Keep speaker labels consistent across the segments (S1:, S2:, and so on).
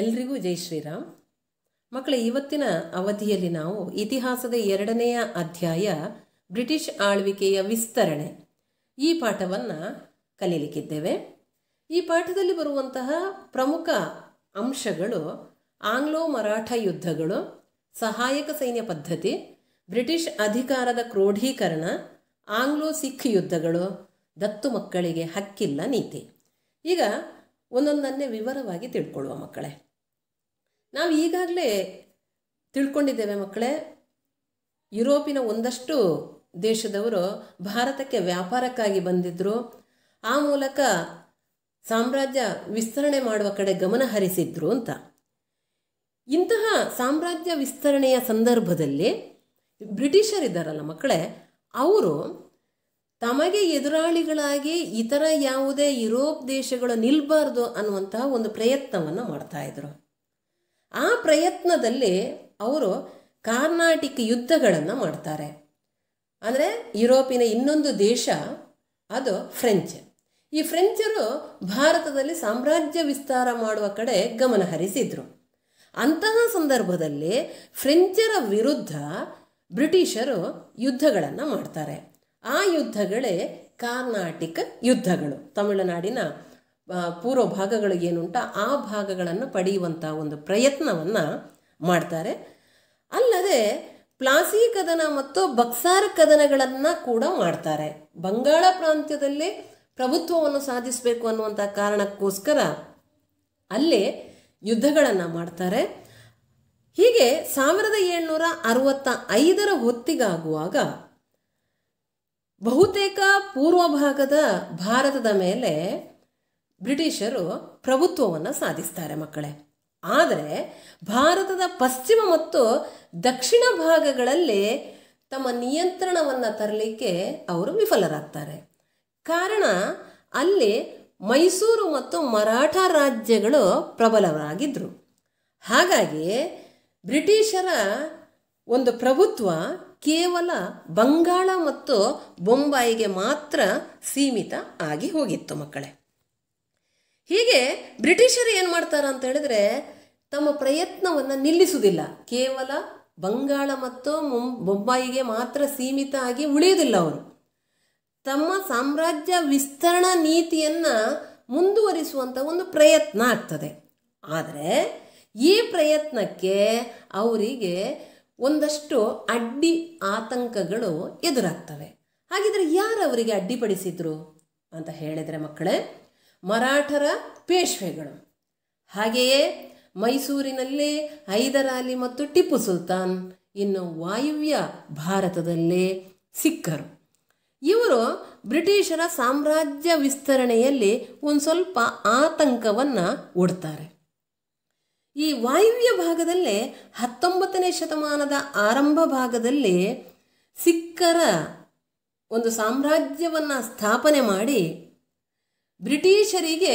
S1: ಎಲ್ರಿಗೂ ಜೈ ಶ್ರೀರಾಮ್ ಮಕ್ಕಳ ಇವತ್ತಿನ ಅವಧಿಯಲ್ಲಿ ನಾವು ಇತಿಹಾಸದ ಎರಡನೆಯ ಅಧ್ಯಾಯ ಬ್ರಿಟಿಷ್ ಆಳ್ವಿಕೆಯ ವಿಸ್ತರಣೆ ಈ ಪಾಠವನ್ನು ಕಲೀಲಿಕ್ಕಿದ್ದೇವೆ ಈ ಪಾಠದಲ್ಲಿ ಬರುವಂತಹ ಪ್ರಮುಖ ಅಂಶಗಳು ಆಂಗ್ಲೋ ಮರಾಠ ಯುದ್ಧಗಳು ಸಹಾಯಕ ಸೈನ್ಯ ಪದ್ಧತಿ ಬ್ರಿಟಿಷ್ ಅಧಿಕಾರದ ಕ್ರೋಢೀಕರಣ ಆಂಗ್ಲೋ ಸಿಖ್ ಯುದ್ಧಗಳು ದತ್ತು ಮಕ್ಕಳಿಗೆ ಹಕ್ಕಿಲ್ಲ ನೀತಿ ಈಗ ಒಂದೊಂದನ್ನೇ ವಿವರವಾಗಿ ತಿಳ್ಕೊಳ್ಳುವ ಮಕ್ಕಳೇ ನಾವು ಈಗಾಗಲೇ ತಿಳ್ಕೊಂಡಿದ್ದೇವೆ ಮಕ್ಕಳೇ ಯುರೋಪಿನ ಒಂದಷ್ಟು ದೇಶದವರು ಭಾರತಕ್ಕೆ ವ್ಯಾಪಾರಕ್ಕಾಗಿ ಬಂದಿದ್ದರು ಆ ಮೂಲಕ ಸಾಮ್ರಾಜ್ಯ ವಿಸ್ತರಣೆ ಮಾಡುವ ಕಡೆ ಗಮನ ಹರಿಸಿದ್ರು ಅಂತ ಇಂತಹ ಸಾಮ್ರಾಜ್ಯ ವಿಸ್ತರಣೆಯ ಸಂದರ್ಭದಲ್ಲಿ ಬ್ರಿಟಿಷರಿದ್ದಾರಲ್ಲ ಮಕ್ಕಳೇ ಅವರು ತಮಗೆ ಎದುರಾಳಿಗಳಾಗಿ ಇತರ ಯಾವುದೇ ಯುರೋಪ್ ದೇಶಗಳು ನಿಲ್ಬಾರ್ದು ಅನ್ನುವಂತಹ ಒಂದು ಪ್ರಯತ್ನವನ್ನು ಮಾಡ್ತಾ ಇದ್ರು ಆ ಪ್ರಯತ್ನದಲ್ಲಿ ಅವರು ಕಾರ್ನಾಟಿಕ್ ಯುದ್ಧಗಳನ್ನು ಮಾಡ್ತಾರೆ ಅಂದರೆ ಯುರೋಪಿನ ಇನ್ನೊಂದು ದೇಶ ಅದು ಫ್ರೆಂಚ್ ಈ ಫ್ರೆಂಚರು ಭಾರತದಲ್ಲಿ ಸಾಮ್ರಾಜ್ಯ ವಿಸ್ತಾರ ಮಾಡುವ ಕಡೆ ಗಮನ ಹರಿಸಿದ್ರು ಅಂತಹ ಸಂದರ್ಭದಲ್ಲಿ ಫ್ರೆಂಚರ ವಿರುದ್ಧ ಬ್ರಿಟಿಷರು ಯುದ್ಧಗಳನ್ನು ಮಾಡ್ತಾರೆ ಆ ಯುದ್ಧಗಳೇ ಕಾರ್ನಾಟಿಕ ಯುದ್ಧಗಳು ತಮಿಳುನಾಡಿನ ಪೂರ್ವ ಭಾಗಗಳು ಏನುಂಟ ಆ ಭಾಗಗಳನ್ನು ಪಡೆಯುವಂಥ ಒಂದು ಪ್ರಯತ್ನವನ್ನು ಮಾಡ್ತಾರೆ ಅಲ್ಲದೆ ಪ್ಲಾಸಿ ಕದನ ಮತ್ತು ಬಕ್ಸಾರ್ ಕದನಗಳನ್ನು ಕೂಡ ಮಾಡ್ತಾರೆ ಬಂಗಾಳ ಪ್ರಾಂತ್ಯದಲ್ಲಿ ಪ್ರಭುತ್ವವನ್ನು ಸಾಧಿಸಬೇಕು ಅನ್ನುವಂಥ ಕಾರಣಕ್ಕೋಸ್ಕರ ಅಲ್ಲಿ ಯುದ್ಧಗಳನ್ನು ಮಾಡ್ತಾರೆ ಹೀಗೆ ಸಾವಿರದ ಏಳ್ನೂರ ಅರವತ್ತ ಐದರ ಹೊತ್ತಿಗಾಗುವಾಗ ಬಹುತೇಕ ಪೂರ್ವ ಭಾಗದ ಭಾರತದ ಮೇಲೆ ಬ್ರಿಟಿಷರು ಪ್ರಭುತ್ವವನ್ನು ಸಾಧಿಸ್ತಾರೆ ಮಕ್ಕಳೇ ಆದರೆ ಭಾರತದ ಪಶ್ಚಿಮ ಮತ್ತು ದಕ್ಷಿಣ ಭಾಗಗಳಲ್ಲಿ ತಮ್ಮ ನಿಯಂತ್ರಣವನ್ನು ತರಲಿಕ್ಕೆ ಅವರು ವಿಫಲರಾಗ್ತಾರೆ ಕಾರಣ ಅಲ್ಲಿ ಮೈಸೂರು ಮತ್ತು ಮರಾಠ ರಾಜ್ಯಗಳು ಪ್ರಬಲರಾಗಿದ್ದರು ಹಾಗಾಗಿ ಬ್ರಿಟಿಷರ ಒಂದು ಪ್ರಭುತ್ವ ಕೇವಲ ಬಂಗಾಳ ಮತ್ತು ಬೊಂಬಾಯಿಗೆ ಮಾತ್ರ ಸೀಮಿತ ಆಗಿ ಹೋಗಿತ್ತು ಮಕ್ಕಳೇ ಹೀಗೆ ಬ್ರಿಟಿಷರು ಏನು ಮಾಡ್ತಾರ ಅಂತ ಹೇಳಿದ್ರೆ ತಮ್ಮ ಪ್ರಯತ್ನವನ್ನು ನಿಲ್ಲಿಸುವುದಿಲ್ಲ ಕೇವಲ ಬಂಗಾಳ ಮತ್ತು ಬೊಂಬಾಯಿಗೆ ಮಾತ್ರ ಸೀಮಿತ ಆಗಿ ಉಳಿಯುವುದಿಲ್ಲ ಅವರು ತಮ್ಮ ಸಾಮ್ರಾಜ್ಯ ವಿಸ್ತರಣಾ ನೀತಿಯನ್ನು ಮುಂದುವರಿಸುವಂಥ ಒಂದು ಪ್ರಯತ್ನ ಆಗ್ತದೆ ಆದರೆ ಈ ಪ್ರಯತ್ನಕ್ಕೆ ಅವರಿಗೆ ಒಂದಷ್ಟು ಅಡ್ಡಿ ಆತಂಕಗಳು ಎದುರಾಗ್ತವೆ ಹಾಗಿದ್ರೆ ಯಾರು ಅವರಿಗೆ ಅಡ್ಡಿಪಡಿಸಿದ್ರು ಅಂತ ಹೇಳಿದರೆ ಮಕ್ಕಳೇ ಮರಾಠರ ಪೇಶ್ವೆಗಳು ಹಾಗೆಯೇ ಮೈಸೂರಿನಲ್ಲಿ ಹೈದರಾಲಿ ಮತ್ತು ಟಿಪ್ಪು ಸುಲ್ತಾನ್ ಇನ್ನು ವಾಯುವ್ಯ ಭಾರತದಲ್ಲಿ ಸಿಕ್ಕರು ಇವರು ಬ್ರಿಟಿಷರ ಸಾಮ್ರಾಜ್ಯ ವಿಸ್ತರಣೆಯಲ್ಲಿ ಒಂದು ಸ್ವಲ್ಪ ಆತಂಕವನ್ನು ಒಡ್ತಾರೆ ಈ ವಾಯುವ್ಯ ಭಾಗದಲ್ಲೇ ಹತ್ತೊಂಬತ್ತನೇ ಶತಮಾನದ ಆರಂಭ ಭಾಗದಲ್ಲಿ ಸಿಕ್ಕರ ಒಂದು ಸಾಮ್ರಾಜ್ಯವನ್ನು ಸ್ಥಾಪನೆ ಮಾಡಿ ಬ್ರಿಟಿಷರಿಗೆ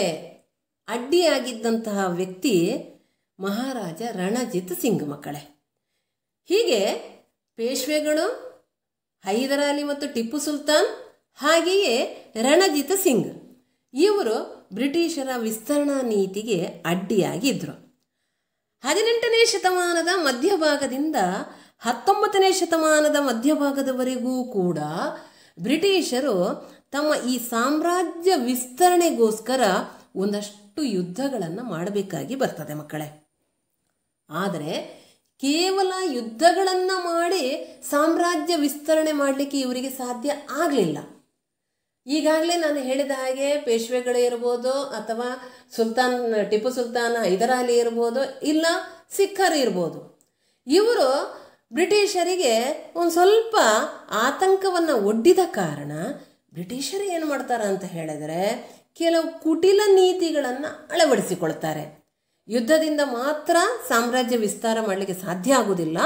S1: ಅಡ್ಡಿಯಾಗಿದ್ದಂತಹ ವ್ಯಕ್ತಿ ಮಹಾರಾಜ ರಣಜಿತ್ ಸಿಂಗ್ ಮಕ್ಕಳೇ ಹೀಗೆ ಪೇಶ್ವೆಗಳು ಹೈದರಾಲಿ ಮತ್ತು ಟಿಪ್ಪು ಸುಲ್ತಾನ್ ಹಾಗೆಯೇ ರಣಜಿತ್ ಸಿಂಗ್ ಇವರು ಬ್ರಿಟಿಷರ ವಿಸ್ತರಣಾ ನೀತಿಗೆ ಅಡ್ಡಿಯಾಗಿದ್ದರು ಹದಿನೆಂಟನೇ ಶತಮಾನದ ಮಧ್ಯಭಾಗದಿಂದ ಹತ್ತೊಂಬತ್ತನೇ ಶತಮಾನದ ಮಧ್ಯಭಾಗದವರೆಗೂ ಕೂಡ ಬ್ರಿಟಿಷರು ತಮ್ಮ ಈ ಸಾಮ್ರಾಜ್ಯ ವಿಸ್ತರಣೆಗೋಸ್ಕರ ಒಂದಷ್ಟು ಯುದ್ಧಗಳನ್ನು ಮಾಡಬೇಕಾಗಿ ಬರ್ತದೆ ಮಕ್ಕಳೇ ಆದರೆ ಕೇವಲ ಯುದ್ಧಗಳನ್ನು ಮಾಡಿ ಸಾಮ್ರಾಜ್ಯ ವಿಸ್ತರಣೆ ಮಾಡಲಿಕ್ಕೆ ಇವರಿಗೆ ಸಾಧ್ಯ ಆಗಲಿಲ್ಲ ಈಗಾಗಲೇ ನಾನು ಹೇಳಿದ ಹಾಗೆ ಪೇಶ್ವೆಗಳು ಇರ್ಬೋದು ಅಥವಾ ಸುಲ್ತಾನ್ ಟಿಪ್ಪು ಸುಲ್ತಾನ ಹೈದರಾಲಿ ಇರ್ಬೋದು ಇಲ್ಲ ಸಿಖ್ಖರು ಇರ್ಬೋದು ಇವರು ಬ್ರಿಟಿಷರಿಗೆ ಒಂದು ಸ್ವಲ್ಪ ಆತಂಕವನ್ನು ಒಡ್ಡಿದ ಕಾರಣ ಬ್ರಿಟಿಷರು ಏನು ಮಾಡ್ತಾರೆ ಅಂತ ಹೇಳಿದರೆ ಕೆಲವು ಕುಟಿಲ ನೀತಿಗಳನ್ನು ಅಳವಡಿಸಿಕೊಳ್ತಾರೆ ಯುದ್ಧದಿಂದ ಮಾತ್ರ ಸಾಮ್ರಾಜ್ಯ ವಿಸ್ತಾರ ಮಾಡಲಿಕ್ಕೆ ಸಾಧ್ಯ ಆಗುವುದಿಲ್ಲ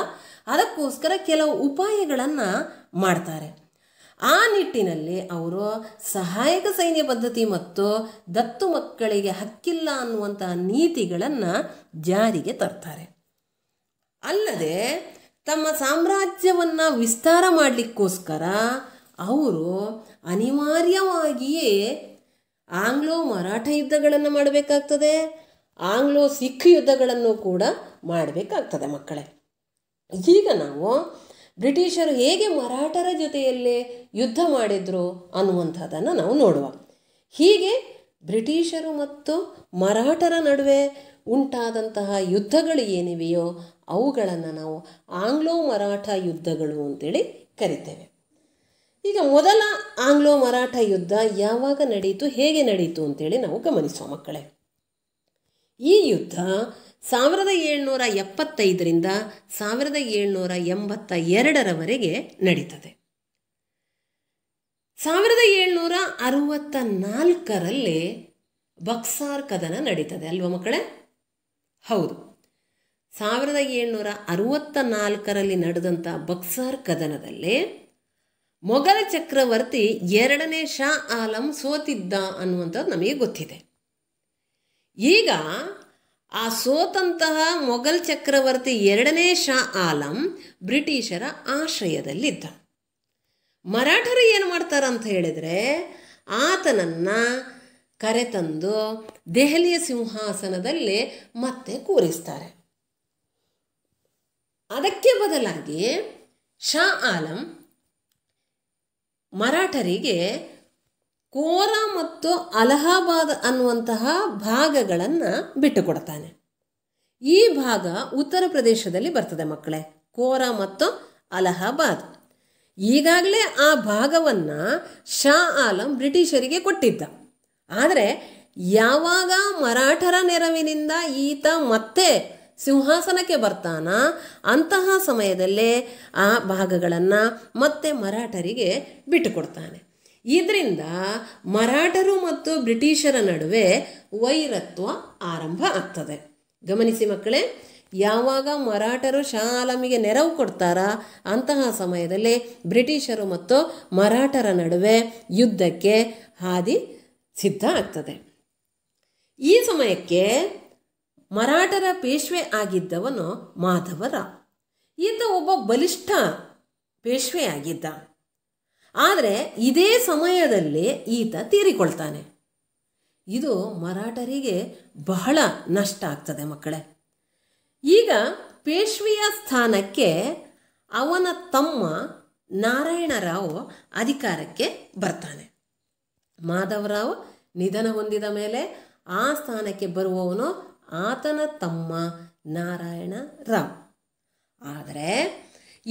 S1: ಅದಕ್ಕೋಸ್ಕರ ಕೆಲವು ಉಪಾಯಗಳನ್ನು ಮಾಡ್ತಾರೆ ಆ ನಿಟ್ಟಿನಲ್ಲಿ ಅವರು ಸಹಾಯಕ ಸೈನ್ಯ ಪದ್ಧತಿ ಮತ್ತು ದತ್ತು ಮಕ್ಕಳಿಗೆ ಹಕ್ಕಿಲ್ಲ ಅನ್ನುವಂತಹ ನೀತಿಗಳನ್ನು ಜಾರಿಗೆ ತರ್ತಾರೆ ಅಲ್ಲದೆ ತಮ್ಮ ಸಾಮ್ರಾಜ್ಯವನ್ನು ವಿಸ್ತಾರ ಮಾಡಲಿಕ್ಕೋಸ್ಕರ ಅವರು ಅನಿವಾರ್ಯವಾಗಿಯೇ ಆಂಗ್ಲೋ ಮರಾಠ ಯುದ್ಧಗಳನ್ನು ಮಾಡಬೇಕಾಗ್ತದೆ ಆಂಗ್ಲೋ ಸಿಖ್ ಯುದ್ಧಗಳನ್ನು ಕೂಡ ಮಾಡಬೇಕಾಗ್ತದೆ ಮಕ್ಕಳೇ ಈಗ ನಾವು ಬ್ರಿಟಿಷರು ಹೇಗೆ ಮರಾಠರ ಜೊತೆಯಲ್ಲೇ ಯುದ್ಧ ಮಾಡಿದರು ಅನ್ನುವಂಥದ್ದನ್ನು ನಾವು ನೋಡುವ ಹೀಗೆ ಬ್ರಿಟಿಷರು ಮತ್ತು ಮರಾಠರ ನಡುವೆ ಉಂಟಾದಂತಹ ಯುದ್ಧಗಳು ಏನಿವೆಯೋ ಅವುಗಳನ್ನು ನಾವು ಆಂಗ್ಲೋ ಮರಾಠ ಯುದ್ಧಗಳು ಅಂತೇಳಿ ಕರಿತೇವೆ ಈಗ ಮೊದಲ ಆಂಗ್ಲೋ ಮರಾಠ ಯುದ್ಧ ಯಾವಾಗ ನಡೆಯಿತು ಹೇಗೆ ನಡೆಯಿತು ಅಂತೇಳಿ ನಾವು ಗಮನಿಸುವ ಮಕ್ಕಳೇ ಈ ಯುದ್ಧ ಸಾವಿರದ ಏಳ್ನೂರ ಎಪ್ಪತ್ತೈದರಿಂದ ಸಾವಿರದ ಏಳ್ನೂರ ಎಂಬತ್ತ ಎರಡರವರೆಗೆ ನಡೀತದೆ ಸಾವಿರದ ಏಳ್ನೂರ ಅರುವತ್ತ ನಾಲ್ಕರಲ್ಲಿ ಬಕ್ಸಾರ್ ಕದನ ನಡೀತದೆ ಅಲ್ವಾ ಮಕ್ಕಳೇ ಹೌದು ಸಾವಿರದ ಏಳ್ನೂರ ಅರುವತ್ತ ನಾಲ್ಕರಲ್ಲಿ ನಡೆದಂಥ ಬಕ್ಸಾರ್ ಕದನದಲ್ಲಿ ಮೊಘಲ ಚಕ್ರವರ್ತಿ ಎರಡನೇ ಶಾ ಆಲಂ ಸೋತಿದ್ದ ಅನ್ನುವಂಥದ್ದು ನಮಗೆ ಗೊತ್ತಿದೆ ಈಗ ಆ ಸೋತಂತಹ ಮೊಘಲ್ ಚಕ್ರವರ್ತಿ ಎರಡನೇ ಶಾ ಆಲಂ ಬ್ರಿಟಿಷರ ಆಶ್ರಯದಲ್ಲಿದ್ದ ಮರಾಠರು ಏನು ಮಾಡ್ತಾರಂತ ಹೇಳಿದರೆ ಆತನನ್ನು ಕರೆತಂದು ದೆಹಲಿಯ ಸಿಂಹಾಸನದಲ್ಲಿ ಮತ್ತೆ ಕೂರಿಸ್ತಾರೆ ಅದಕ್ಕೆ ಬದಲಾಗಿ ಶಾ ಆಲಂ ಮರಾಠರಿಗೆ ಕೋರಾ ಮತ್ತು ಅಲಹಾಬಾದ್ ಅನ್ನುವಂತಹ ಭಾಗಗಳನ್ನು ಕೊಡ್ತಾನೆ ಈ ಭಾಗ ಉತ್ತರ ಪ್ರದೇಶದಲ್ಲಿ ಬರ್ತದೆ ಮಕ್ಕಳೇ ಕೋರಾ ಮತ್ತು ಅಲಹಾಬಾದ್ ಈಗಾಗಲೇ ಆ ಭಾಗವನ್ನು ಶಾ ಆಲಂ ಬ್ರಿಟಿಷರಿಗೆ ಕೊಟ್ಟಿದ್ದ ಆದರೆ ಯಾವಾಗ ಮರಾಠರ ನೆರವಿನಿಂದ ಈತ ಮತ್ತೆ ಸಿಂಹಾಸನಕ್ಕೆ ಬರ್ತಾನ ಅಂತಹ ಸಮಯದಲ್ಲೇ ಆ ಭಾಗಗಳನ್ನು ಮತ್ತೆ ಮರಾಠರಿಗೆ ಬಿಟ್ಟುಕೊಡ್ತಾನೆ ಇದರಿಂದ ಮರಾಠರು ಮತ್ತು ಬ್ರಿಟಿಷರ ನಡುವೆ ವೈರತ್ವ ಆರಂಭ ಆಗ್ತದೆ ಗಮನಿಸಿ ಮಕ್ಕಳೇ ಯಾವಾಗ ಮರಾಠರು ಶಾಲಮಿಗೆ ನೆರವು ಕೊಡ್ತಾರ ಅಂತಹ ಸಮಯದಲ್ಲಿ ಬ್ರಿಟಿಷರು ಮತ್ತು ಮರಾಠರ ನಡುವೆ ಯುದ್ಧಕ್ಕೆ ಹಾದಿ ಸಿದ್ಧ ಆಗ್ತದೆ ಈ ಸಮಯಕ್ಕೆ ಮರಾಠರ ಪೇಶ್ವೆ ಆಗಿದ್ದವನು ಮಾಧವರ ಈತ ಒಬ್ಬ ಬಲಿಷ್ಠ ಪೇಶ್ವೆ ಆಗಿದ್ದ ಆದರೆ ಇದೇ ಸಮಯದಲ್ಲಿ ಈತ ತೀರಿಕೊಳ್ತಾನೆ ಇದು ಮರಾಠರಿಗೆ ಬಹಳ ನಷ್ಟ ಆಗ್ತದೆ ಮಕ್ಕಳೇ ಈಗ ಪೇಶ್ವಿಯ ಸ್ಥಾನಕ್ಕೆ ಅವನ ತಮ್ಮ ನಾರಾಯಣರಾವ್ ಅಧಿಕಾರಕ್ಕೆ ಬರ್ತಾನೆ ಮಾಧವರಾವ್ ನಿಧನ ಹೊಂದಿದ ಮೇಲೆ ಆ ಸ್ಥಾನಕ್ಕೆ ಬರುವವನು ಆತನ ತಮ್ಮ ನಾರಾಯಣ ರಾವ್ ಆದರೆ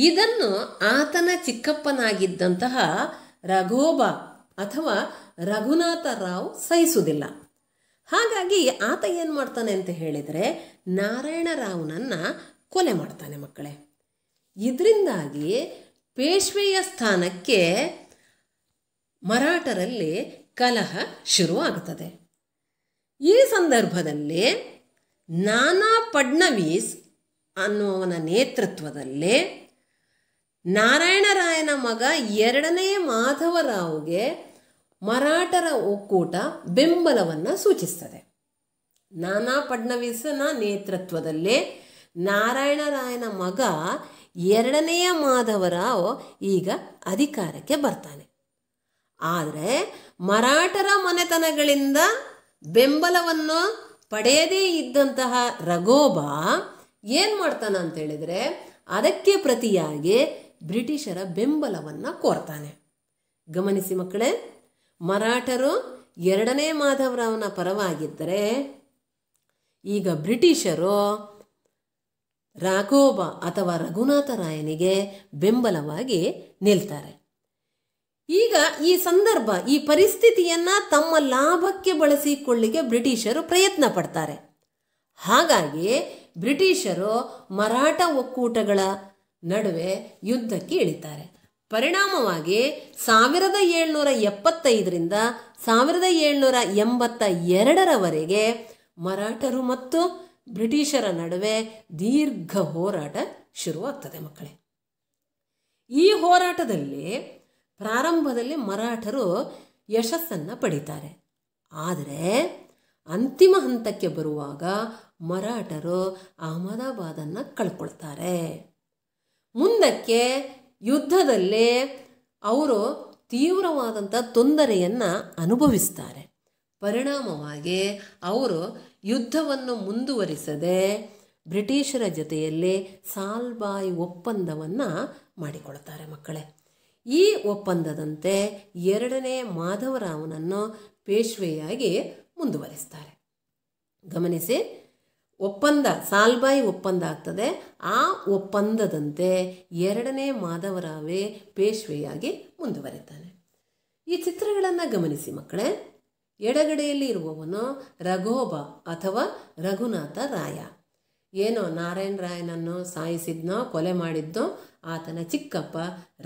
S1: ಇದನ್ನು ಆತನ ಚಿಕ್ಕಪ್ಪನಾಗಿದ್ದಂತಹ ರಘೋಬ ಅಥವಾ ರಘುನಾಥ ರಾವ್ ಸಹಿಸುವುದಿಲ್ಲ ಹಾಗಾಗಿ ಆತ ಏನು ಮಾಡ್ತಾನೆ ಅಂತ ಹೇಳಿದರೆ ನಾರಾಯಣರಾವ್ನನ್ನು ಕೊಲೆ ಮಾಡ್ತಾನೆ ಮಕ್ಕಳೇ ಇದರಿಂದಾಗಿ ಪೇಶ್ವೆಯ ಸ್ಥಾನಕ್ಕೆ ಮರಾಠರಲ್ಲಿ ಕಲಹ ಶುರುವಾಗುತ್ತದೆ ಈ ಸಂದರ್ಭದಲ್ಲಿ ನಾನಾ ಫಡ್ನವೀಸ್ ಅನ್ನುವನ ನೇತೃತ್ವದಲ್ಲಿ ನಾರಾಯಣರಾಯನ ಮಗ ಎರಡನೇ ಮಾಧವರಾವ್ಗೆ ಮರಾಠರ ಒಕ್ಕೂಟ ಬೆಂಬಲವನ್ನು ಸೂಚಿಸ್ತದೆ ನಾನಾ ಫಡ್ನವೀಸನ ನೇತೃತ್ವದಲ್ಲಿ ನಾರಾಯಣರಾಯನ ಮಗ ಎರಡನೆಯ ಮಾಧವರಾವ್ ಈಗ ಅಧಿಕಾರಕ್ಕೆ ಬರ್ತಾನೆ ಆದರೆ ಮರಾಠರ ಮನೆತನಗಳಿಂದ ಬೆಂಬಲವನ್ನು ಪಡೆಯದೇ ಇದ್ದಂತಹ ರಘೋಬ ಏನು ಅಂತ ಹೇಳಿದ್ರೆ ಅದಕ್ಕೆ ಪ್ರತಿಯಾಗಿ ಬ್ರಿಟಿಷರ ಬೆಂಬಲವನ್ನು ಕೋರ್ತಾನೆ ಗಮನಿಸಿ ಮಕ್ಕಳೇ ಮರಾಠರು ಎರಡನೇ ಮಾಧವರಾವ್ನ ಪರವಾಗಿದ್ದರೆ ಈಗ ಬ್ರಿಟಿಷರು ರಾಘೋಬ ಅಥವಾ ರಘುನಾಥರಾಯನಿಗೆ ಬೆಂಬಲವಾಗಿ ನಿಲ್ತಾರೆ ಈಗ ಈ ಸಂದರ್ಭ ಈ ಪರಿಸ್ಥಿತಿಯನ್ನು ತಮ್ಮ ಲಾಭಕ್ಕೆ ಬಳಸಿಕೊಳ್ಳಿಕ್ಕೆ ಬ್ರಿಟಿಷರು ಪ್ರಯತ್ನ ಪಡ್ತಾರೆ ಹಾಗಾಗಿ ಬ್ರಿಟಿಷರು ಮರಾಠ ಒಕ್ಕೂಟಗಳ ನಡುವೆ ಯುದ್ಧಕ್ಕೆ ಇಳಿತಾರೆ ಪರಿಣಾಮವಾಗಿ ಸಾವಿರದ ಏಳ್ನೂರ ಎಪ್ಪತ್ತೈದರಿಂದ ಸಾವಿರದ ಏಳ್ನೂರ ಎಂಬತ್ತ ಎರಡರವರೆಗೆ ಮರಾಠರು ಮತ್ತು ಬ್ರಿಟಿಷರ ನಡುವೆ ದೀರ್ಘ ಹೋರಾಟ ಶುರುವಾಗ್ತದೆ ಮಕ್ಕಳೇ ಈ ಹೋರಾಟದಲ್ಲಿ ಪ್ರಾರಂಭದಲ್ಲಿ ಮರಾಠರು ಯಶಸ್ಸನ್ನು ಪಡಿತಾರೆ ಆದರೆ ಅಂತಿಮ ಹಂತಕ್ಕೆ ಬರುವಾಗ ಮರಾಠರು ಅಹಮದಾಬಾದನ್ನು ಕಳ್ಕೊಳ್ತಾರೆ ಮುಂದಕ್ಕೆ ಯುದ್ಧದಲ್ಲೇ ಅವರು ತೀವ್ರವಾದಂಥ ತೊಂದರೆಯನ್ನು ಅನುಭವಿಸ್ತಾರೆ ಪರಿಣಾಮವಾಗಿ ಅವರು ಯುದ್ಧವನ್ನು ಮುಂದುವರಿಸದೆ ಬ್ರಿಟಿಷರ ಜೊತೆಯಲ್ಲಿ ಸಾಲ್ಬಾಯಿ ಒಪ್ಪಂದವನ್ನು ಮಾಡಿಕೊಳ್ತಾರೆ ಮಕ್ಕಳೇ ಈ ಒಪ್ಪಂದದಂತೆ ಎರಡನೇ ಮಾಧವರಾವನನ್ನು ಪೇಶ್ವೆಯಾಗಿ ಮುಂದುವರಿಸ್ತಾರೆ ಗಮನಿಸಿ ಒಪ್ಪಂದ ಸಾಲ್ಬಾಯಿ ಒಪ್ಪಂದ ಆಗ್ತದೆ ಆ ಒಪ್ಪಂದದಂತೆ ಎರಡನೇ ಮಾಧವರಾವೇ ಪೇಶ್ವೆಯಾಗಿ ಮುಂದುವರಿತಾನೆ ಈ ಚಿತ್ರಗಳನ್ನು ಗಮನಿಸಿ ಮಕ್ಕಳೇ ಎಡಗಡೆಯಲ್ಲಿ ಇರುವವನು ರಘೋಬ ಅಥವಾ ರಘುನಾಥ ರಾಯ ಏನೋ ನಾರಾಯಣ ರಾಯನನ್ನು ಸಾಯಿಸಿದ್ನೋ ಕೊಲೆ ಮಾಡಿದ್ದೋ ಆತನ ಚಿಕ್ಕಪ್ಪ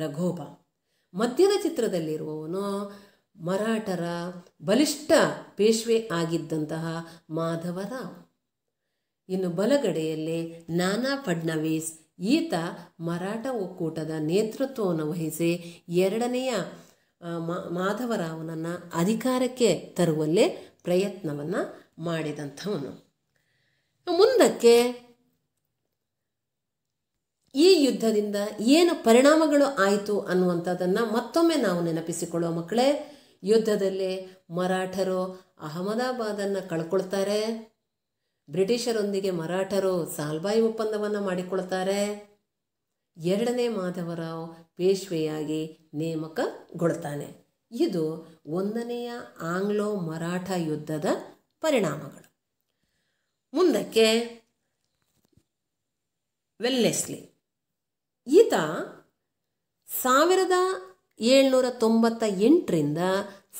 S1: ರಘೋಬ ಮಧ್ಯದ ಚಿತ್ರದಲ್ಲಿರುವವನು ಮರಾಠರ ಬಲಿಷ್ಠ ಪೇಶ್ವೆ ಆಗಿದ್ದಂತಹ ಮಾಧವರಾವ್ ಇನ್ನು ಬಲಗಡೆಯಲ್ಲಿ ನಾನಾ ಫಡ್ನವೀಸ್ ಈತ ಮರಾಠ ಒಕ್ಕೂಟದ ನೇತೃತ್ವವನ್ನು ವಹಿಸಿ ಎರಡನೆಯ ಮಾಧವರಾವನನ್ನು ಅಧಿಕಾರಕ್ಕೆ ತರುವಲ್ಲಿ ಪ್ರಯತ್ನವನ್ನು ಮಾಡಿದಂಥವನು ಮುಂದಕ್ಕೆ ಈ ಯುದ್ಧದಿಂದ ಏನು ಪರಿಣಾಮಗಳು ಆಯಿತು ಅನ್ನುವಂಥದ್ದನ್ನು ಮತ್ತೊಮ್ಮೆ ನಾವು ನೆನಪಿಸಿಕೊಳ್ಳುವ ಮಕ್ಕಳೇ ಯುದ್ಧದಲ್ಲಿ ಮರಾಠರು ಅಹಮದಾಬಾದನ್ನು ಕಳ್ಕೊಳ್ತಾರೆ ಬ್ರಿಟಿಷರೊಂದಿಗೆ ಮರಾಠರು ಸಾಲ್ಬಾಯಿ ಒಪ್ಪಂದವನ್ನು ಮಾಡಿಕೊಳ್ತಾರೆ ಎರಡನೇ ಮಾಧವರಾವ್ ಪೇಶ್ವೆಯಾಗಿ ನೇಮಕಗೊಳ್ತಾನೆ ಇದು ಒಂದನೆಯ ಆಂಗ್ಲೋ ಮರಾಠ ಯುದ್ಧದ ಪರಿಣಾಮಗಳು ಮುಂದಕ್ಕೆ ವೆಲ್ಲೆಸ್ಲಿ ಈತ ಸಾವಿರದ ಏಳ್ನೂರ ತೊಂಬತ್ತ ಎಂಟರಿಂದ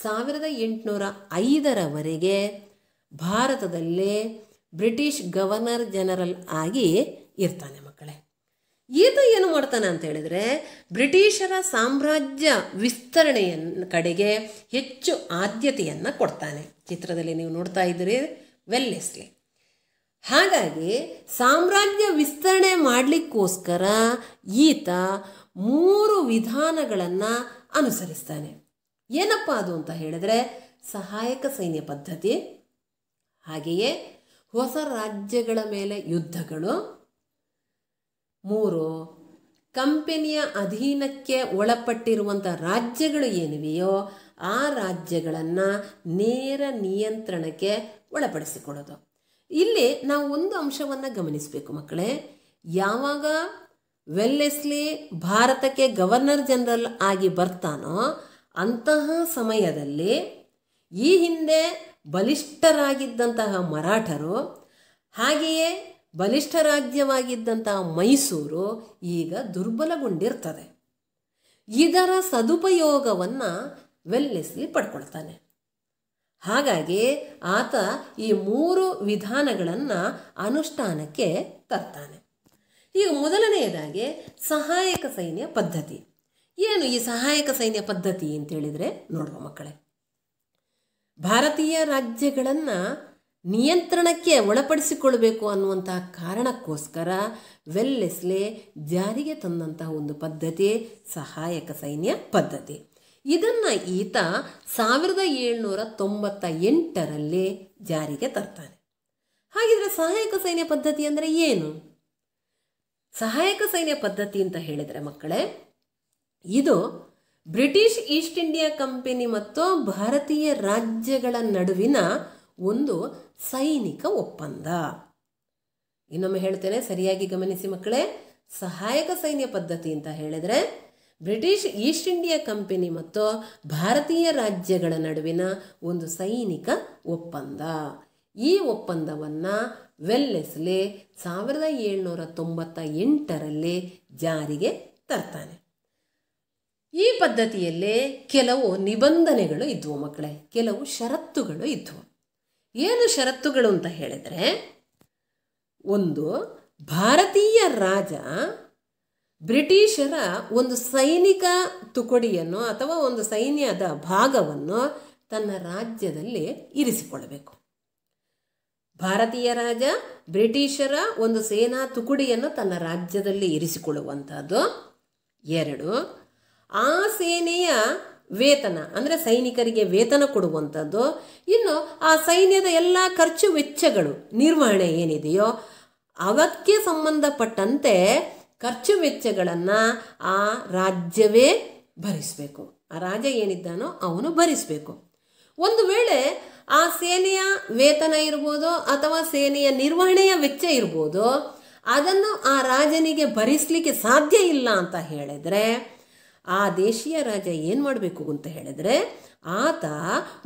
S1: ಸಾವಿರದ ಎಂಟುನೂರ ಐದರವರೆಗೆ ಭಾರತದಲ್ಲೇ ಬ್ರಿಟಿಷ್ ಗವರ್ನರ್ ಜನರಲ್ ಆಗಿ ಇರ್ತಾನೆ ಮಕ್ಕಳೇ ಈತ ಏನು ಮಾಡ್ತಾನೆ ಅಂತ ಹೇಳಿದರೆ ಬ್ರಿಟಿಷರ ಸಾಮ್ರಾಜ್ಯ ವಿಸ್ತರಣೆಯ ಕಡೆಗೆ ಹೆಚ್ಚು ಆದ್ಯತೆಯನ್ನು ಕೊಡ್ತಾನೆ ಚಿತ್ರದಲ್ಲಿ ನೀವು ನೋಡ್ತಾ ಇದ್ದೀರಿ ವೆಲ್ಲೆಸ್ಲಿ ಹಾಗಾಗಿ ಸಾಮ್ರಾಜ್ಯ ವಿಸ್ತರಣೆ ಮಾಡಲಿಕ್ಕೋಸ್ಕರ ಈತ ಮೂರು ವಿಧಾನಗಳನ್ನು ಅನುಸರಿಸ್ತಾನೆ ಏನಪ್ಪ ಅದು ಅಂತ ಹೇಳಿದ್ರೆ ಸಹಾಯಕ ಸೈನ್ಯ ಪದ್ಧತಿ ಹಾಗೆಯೇ ಹೊಸ ರಾಜ್ಯಗಳ ಮೇಲೆ ಯುದ್ಧಗಳು ಮೂರು ಕಂಪನಿಯ ಅಧೀನಕ್ಕೆ ಒಳಪಟ್ಟಿರುವಂಥ ರಾಜ್ಯಗಳು ಏನಿವೆಯೋ ಆ ರಾಜ್ಯಗಳನ್ನು ನೇರ ನಿಯಂತ್ರಣಕ್ಕೆ ಒಳಪಡಿಸಿಕೊಳ್ಳೋದು ಇಲ್ಲಿ ನಾವು ಒಂದು ಅಂಶವನ್ನು ಗಮನಿಸಬೇಕು ಮಕ್ಕಳೇ ಯಾವಾಗ ವೆಲ್ಲೆಸ್ಲಿ ಭಾರತಕ್ಕೆ ಗವರ್ನರ್ ಜನರಲ್ ಆಗಿ ಬರ್ತಾನೋ ಅಂತಹ ಸಮಯದಲ್ಲಿ ಈ ಹಿಂದೆ ಬಲಿಷ್ಠರಾಗಿದ್ದಂತಹ ಮರಾಠರು ಹಾಗೆಯೇ ಬಲಿಷ್ಠ ರಾಜ್ಯವಾಗಿದ್ದಂತಹ ಮೈಸೂರು ಈಗ ದುರ್ಬಲಗೊಂಡಿರ್ತದೆ ಇದರ ಸದುಪಯೋಗವನ್ನು ವೆಲ್ಲೆಸ್ಲಿ ಪಡ್ಕೊಳ್ತಾನೆ ಹಾಗಾಗಿ ಆತ ಈ ಮೂರು ವಿಧಾನಗಳನ್ನು ಅನುಷ್ಠಾನಕ್ಕೆ ತರ್ತಾನೆ ಈಗ ಮೊದಲನೆಯದಾಗಿ ಸಹಾಯಕ ಸೈನ್ಯ ಪದ್ಧತಿ ಏನು ಈ ಸಹಾಯಕ ಸೈನ್ಯ ಪದ್ಧತಿ ಅಂತೇಳಿದರೆ ನೋಡುವ ಮಕ್ಕಳೇ ಭಾರತೀಯ ರಾಜ್ಯಗಳನ್ನು ನಿಯಂತ್ರಣಕ್ಕೆ ಒಳಪಡಿಸಿಕೊಳ್ಬೇಕು ಅನ್ನುವಂತಹ ಕಾರಣಕ್ಕೋಸ್ಕರ ವೆಲ್ಲೆಸ್ಲೆ ಜಾರಿಗೆ ತಂದಂತಹ ಒಂದು ಪದ್ಧತಿ ಸಹಾಯಕ ಸೈನ್ಯ ಪದ್ಧತಿ ಇದನ್ನು ಈತ ಸಾವಿರದ ಏಳ್ನೂರ ತೊಂಬತ್ತ ಎಂಟರಲ್ಲಿ ಜಾರಿಗೆ ತರ್ತಾನೆ ಹಾಗಿದ್ರೆ ಸಹಾಯಕ ಸೈನ್ಯ ಪದ್ಧತಿ ಅಂದರೆ ಏನು ಸಹಾಯಕ ಸೈನ್ಯ ಪದ್ಧತಿ ಅಂತ ಹೇಳಿದರೆ ಮಕ್ಕಳೇ ಇದು ಬ್ರಿಟಿಷ್ ಈಸ್ಟ್ ಇಂಡಿಯಾ ಕಂಪನಿ ಮತ್ತು ಭಾರತೀಯ ರಾಜ್ಯಗಳ ನಡುವಿನ ಒಂದು ಸೈನಿಕ ಒಪ್ಪಂದ ಇನ್ನೊಮ್ಮೆ ಹೇಳ್ತೇನೆ ಸರಿಯಾಗಿ ಗಮನಿಸಿ ಮಕ್ಕಳೇ ಸಹಾಯಕ ಸೈನ್ಯ ಪದ್ಧತಿ ಅಂತ ಹೇಳಿದರೆ ಬ್ರಿಟಿಷ್ ಈಸ್ಟ್ ಇಂಡಿಯಾ ಕಂಪನಿ ಮತ್ತು ಭಾರತೀಯ ರಾಜ್ಯಗಳ ನಡುವಿನ ಒಂದು ಸೈನಿಕ ಒಪ್ಪಂದ ಈ ಒಪ್ಪಂದವನ್ನು ವೆಲ್ಲೆಸ್ಲಿ ಸಾವಿರದ ಏಳ್ನೂರ ತೊಂಬತ್ತ ಎಂಟರಲ್ಲಿ ಜಾರಿಗೆ ತರ್ತಾನೆ ಈ ಪದ್ಧತಿಯಲ್ಲಿ ಕೆಲವು ನಿಬಂಧನೆಗಳು ಇದ್ವು ಮಕ್ಕಳೇ ಕೆಲವು ಷರತ್ತುಗಳು ಇದ್ವು ಏನು ಷರತ್ತುಗಳು ಅಂತ ಹೇಳಿದರೆ ಒಂದು ಭಾರತೀಯ ರಾಜ ಬ್ರಿಟಿಷರ ಒಂದು ಸೈನಿಕ ತುಕಡಿಯನ್ನು ಅಥವಾ ಒಂದು ಸೈನ್ಯದ ಭಾಗವನ್ನು ತನ್ನ ರಾಜ್ಯದಲ್ಲಿ ಇರಿಸಿಕೊಳ್ಳಬೇಕು ಭಾರತೀಯ ರಾಜ ಬ್ರಿಟಿಷರ ಒಂದು ಸೇನಾ ತುಕಡಿಯನ್ನು ತನ್ನ ರಾಜ್ಯದಲ್ಲಿ ಇರಿಸಿಕೊಳ್ಳುವಂಥದ್ದು ಎರಡು ಆ ಸೇನೆಯ ವೇತನ ಅಂದರೆ ಸೈನಿಕರಿಗೆ ವೇತನ ಕೊಡುವಂಥದ್ದು ಇನ್ನು ಆ ಸೈನ್ಯದ ಎಲ್ಲ ಖರ್ಚು ವೆಚ್ಚಗಳು ನಿರ್ವಹಣೆ ಏನಿದೆಯೋ ಅವಕ್ಕೆ ಸಂಬಂಧಪಟ್ಟಂತೆ ಖರ್ಚು ವೆಚ್ಚಗಳನ್ನು ಆ ರಾಜ್ಯವೇ ಭರಿಸಬೇಕು ಆ ರಾಜ ಏನಿದ್ದಾನೋ ಅವನು ಭರಿಸಬೇಕು ಒಂದು ವೇಳೆ ಆ ಸೇನೆಯ ವೇತನ ಇರ್ಬೋದು ಅಥವಾ ಸೇನೆಯ ನಿರ್ವಹಣೆಯ ವೆಚ್ಚ ಇರ್ಬೋದು ಅದನ್ನು ಆ ರಾಜನಿಗೆ ಭರಿಸಲಿಕ್ಕೆ ಸಾಧ್ಯ ಇಲ್ಲ ಅಂತ ಹೇಳಿದರೆ ಆ ದೇಶೀಯ ರಾಜ ಏನು ಮಾಡಬೇಕು ಅಂತ ಹೇಳಿದ್ರೆ ಆತ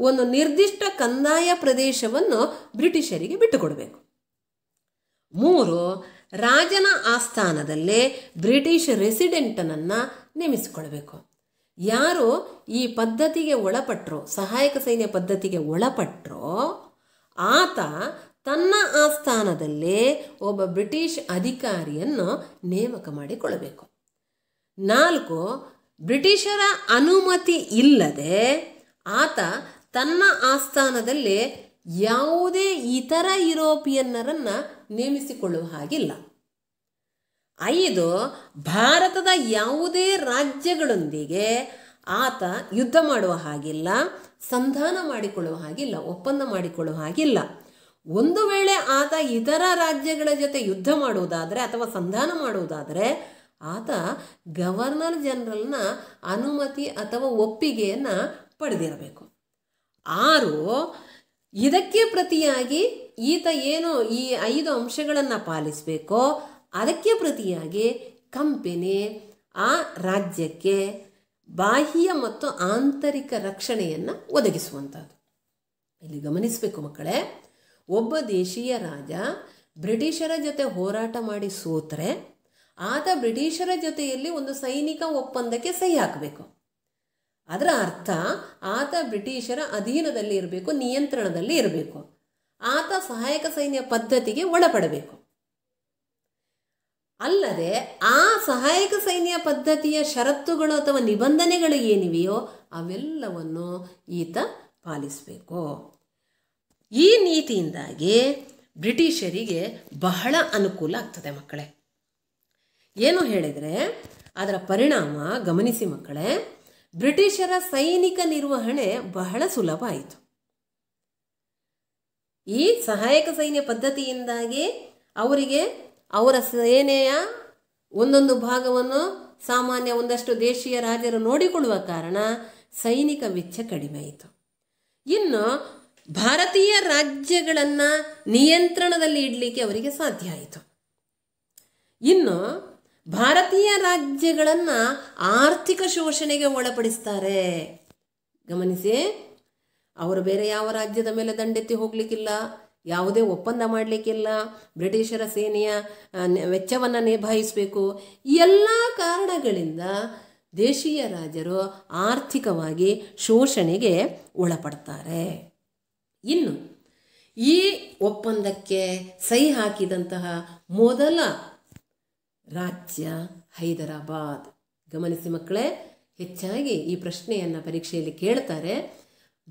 S1: ಒಂದು ನಿರ್ದಿಷ್ಟ ಕಂದಾಯ ಪ್ರದೇಶವನ್ನು ಬ್ರಿಟಿಷರಿಗೆ ಬಿಟ್ಟುಕೊಡಬೇಕು ಮೂರು ರಾಜನ ಆಸ್ಥಾನದಲ್ಲೇ ಬ್ರಿಟಿಷ್ ರೆಸಿಡೆಂಟನನ್ನು ನೇಮಿಸಿಕೊಳ್ಬೇಕು ಯಾರು ಈ ಪದ್ಧತಿಗೆ ಒಳಪಟ್ಟರು ಸಹಾಯಕ ಸೈನ್ಯ ಪದ್ಧತಿಗೆ ಒಳಪಟ್ಟರೋ ಆತ ತನ್ನ ಆಸ್ಥಾನದಲ್ಲೇ ಒಬ್ಬ ಬ್ರಿಟಿಷ್ ಅಧಿಕಾರಿಯನ್ನು ನೇಮಕ ಮಾಡಿಕೊಳ್ಳಬೇಕು ನಾಲ್ಕು ಬ್ರಿಟಿಷರ ಅನುಮತಿ ಇಲ್ಲದೆ ಆತ ತನ್ನ ಆಸ್ಥಾನದಲ್ಲಿ ಯಾವುದೇ ಇತರ ಯುರೋಪಿಯನ್ನರನ್ನು ನೇಮಿಸಿಕೊಳ್ಳುವ ಹಾಗಿಲ್ಲ ಐದು ಭಾರತದ ಯಾವುದೇ ರಾಜ್ಯಗಳೊಂದಿಗೆ ಆತ ಯುದ್ಧ ಮಾಡುವ ಹಾಗಿಲ್ಲ ಸಂಧಾನ ಮಾಡಿಕೊಳ್ಳುವ ಹಾಗಿಲ್ಲ ಒಪ್ಪಂದ ಮಾಡಿಕೊಳ್ಳುವ ಹಾಗಿಲ್ಲ ಒಂದು ವೇಳೆ ಆತ ಇತರ ರಾಜ್ಯಗಳ ಜೊತೆ ಯುದ್ಧ ಮಾಡುವುದಾದರೆ ಅಥವಾ ಸಂಧಾನ ಮಾಡುವುದಾದರೆ ಆತ ಗವರ್ನರ್ ಜನರಲ್ನ ಅನುಮತಿ ಅಥವಾ ಒಪ್ಪಿಗೆಯನ್ನು ಪಡೆದಿರಬೇಕು ಆರು ಇದಕ್ಕೆ ಪ್ರತಿಯಾಗಿ ಈತ ಏನು ಈ ಐದು ಅಂಶಗಳನ್ನು ಪಾಲಿಸಬೇಕೋ ಅದಕ್ಕೆ ಪ್ರತಿಯಾಗಿ ಕಂಪೆನಿ ಆ ರಾಜ್ಯಕ್ಕೆ ಬಾಹ್ಯ ಮತ್ತು ಆಂತರಿಕ ರಕ್ಷಣೆಯನ್ನು ಒದಗಿಸುವಂಥದ್ದು ಇಲ್ಲಿ ಗಮನಿಸಬೇಕು ಮಕ್ಕಳೇ ಒಬ್ಬ ದೇಶೀಯ ರಾಜ ಬ್ರಿಟಿಷರ ಜೊತೆ ಹೋರಾಟ ಮಾಡಿ ಸೋತರೆ ಆತ ಬ್ರಿಟಿಷರ ಜೊತೆಯಲ್ಲಿ ಒಂದು ಸೈನಿಕ ಒಪ್ಪಂದಕ್ಕೆ ಸಹಿ ಹಾಕಬೇಕು ಅದರ ಅರ್ಥ ಆತ ಬ್ರಿಟಿಷರ ಅಧೀನದಲ್ಲಿ ಇರಬೇಕು ನಿಯಂತ್ರಣದಲ್ಲಿ ಇರಬೇಕು ಆತ ಸಹಾಯಕ ಸೈನ್ಯ ಪದ್ಧತಿಗೆ ಒಳಪಡಬೇಕು ಅಲ್ಲದೆ ಆ ಸಹಾಯಕ ಸೈನ್ಯ ಪದ್ಧತಿಯ ಷರತ್ತುಗಳು ಅಥವಾ ನಿಬಂಧನೆಗಳು ಏನಿವೆಯೋ ಅವೆಲ್ಲವನ್ನು ಈತ ಪಾಲಿಸಬೇಕು ಈ ನೀತಿಯಿಂದಾಗಿ ಬ್ರಿಟಿಷರಿಗೆ ಬಹಳ ಅನುಕೂಲ ಆಗ್ತದೆ ಮಕ್ಕಳೇ ಏನು ಹೇಳಿದರೆ ಅದರ ಪರಿಣಾಮ ಗಮನಿಸಿ ಮಕ್ಕಳೇ ಬ್ರಿಟಿಷರ ಸೈನಿಕ ನಿರ್ವಹಣೆ ಬಹಳ ಸುಲಭ ಆಯಿತು ಈ ಸಹಾಯಕ ಸೈನ್ಯ ಪದ್ಧತಿಯಿಂದಾಗಿ ಅವರಿಗೆ ಅವರ ಸೇನೆಯ ಒಂದೊಂದು ಭಾಗವನ್ನು ಸಾಮಾನ್ಯ ಒಂದಷ್ಟು ದೇಶೀಯ ರಾಜರು ನೋಡಿಕೊಳ್ಳುವ ಕಾರಣ ಸೈನಿಕ ವೆಚ್ಚ ಆಯಿತು ಇನ್ನು ಭಾರತೀಯ ರಾಜ್ಯಗಳನ್ನು ನಿಯಂತ್ರಣದಲ್ಲಿ ಇಡಲಿಕ್ಕೆ ಅವರಿಗೆ ಸಾಧ್ಯ ಆಯಿತು ಇನ್ನು ಭಾರತೀಯ ರಾಜ್ಯಗಳನ್ನು ಆರ್ಥಿಕ ಶೋಷಣೆಗೆ ಒಳಪಡಿಸ್ತಾರೆ ಗಮನಿಸಿ ಅವರು ಬೇರೆ ಯಾವ ರಾಜ್ಯದ ಮೇಲೆ ದಂಡೆತ್ತಿ ಹೋಗ್ಲಿಕ್ಕಿಲ್ಲ ಯಾವುದೇ ಒಪ್ಪಂದ ಮಾಡಲಿಕ್ಕಿಲ್ಲ ಬ್ರಿಟಿಷರ ಸೇನೆಯ ವೆಚ್ಚವನ್ನು ನಿಭಾಯಿಸಬೇಕು ಎಲ್ಲ ಕಾರಣಗಳಿಂದ ದೇಶೀಯ ರಾಜರು ಆರ್ಥಿಕವಾಗಿ ಶೋಷಣೆಗೆ ಒಳಪಡ್ತಾರೆ ಇನ್ನು ಈ ಒಪ್ಪಂದಕ್ಕೆ ಸಹಿ ಹಾಕಿದಂತಹ ಮೊದಲ ರಾಜ್ಯ ಹೈದರಾಬಾದ್ ಗಮನಿಸಿ ಮಕ್ಕಳೇ ಹೆಚ್ಚಾಗಿ ಈ ಪ್ರಶ್ನೆಯನ್ನು ಪರೀಕ್ಷೆಯಲ್ಲಿ ಕೇಳ್ತಾರೆ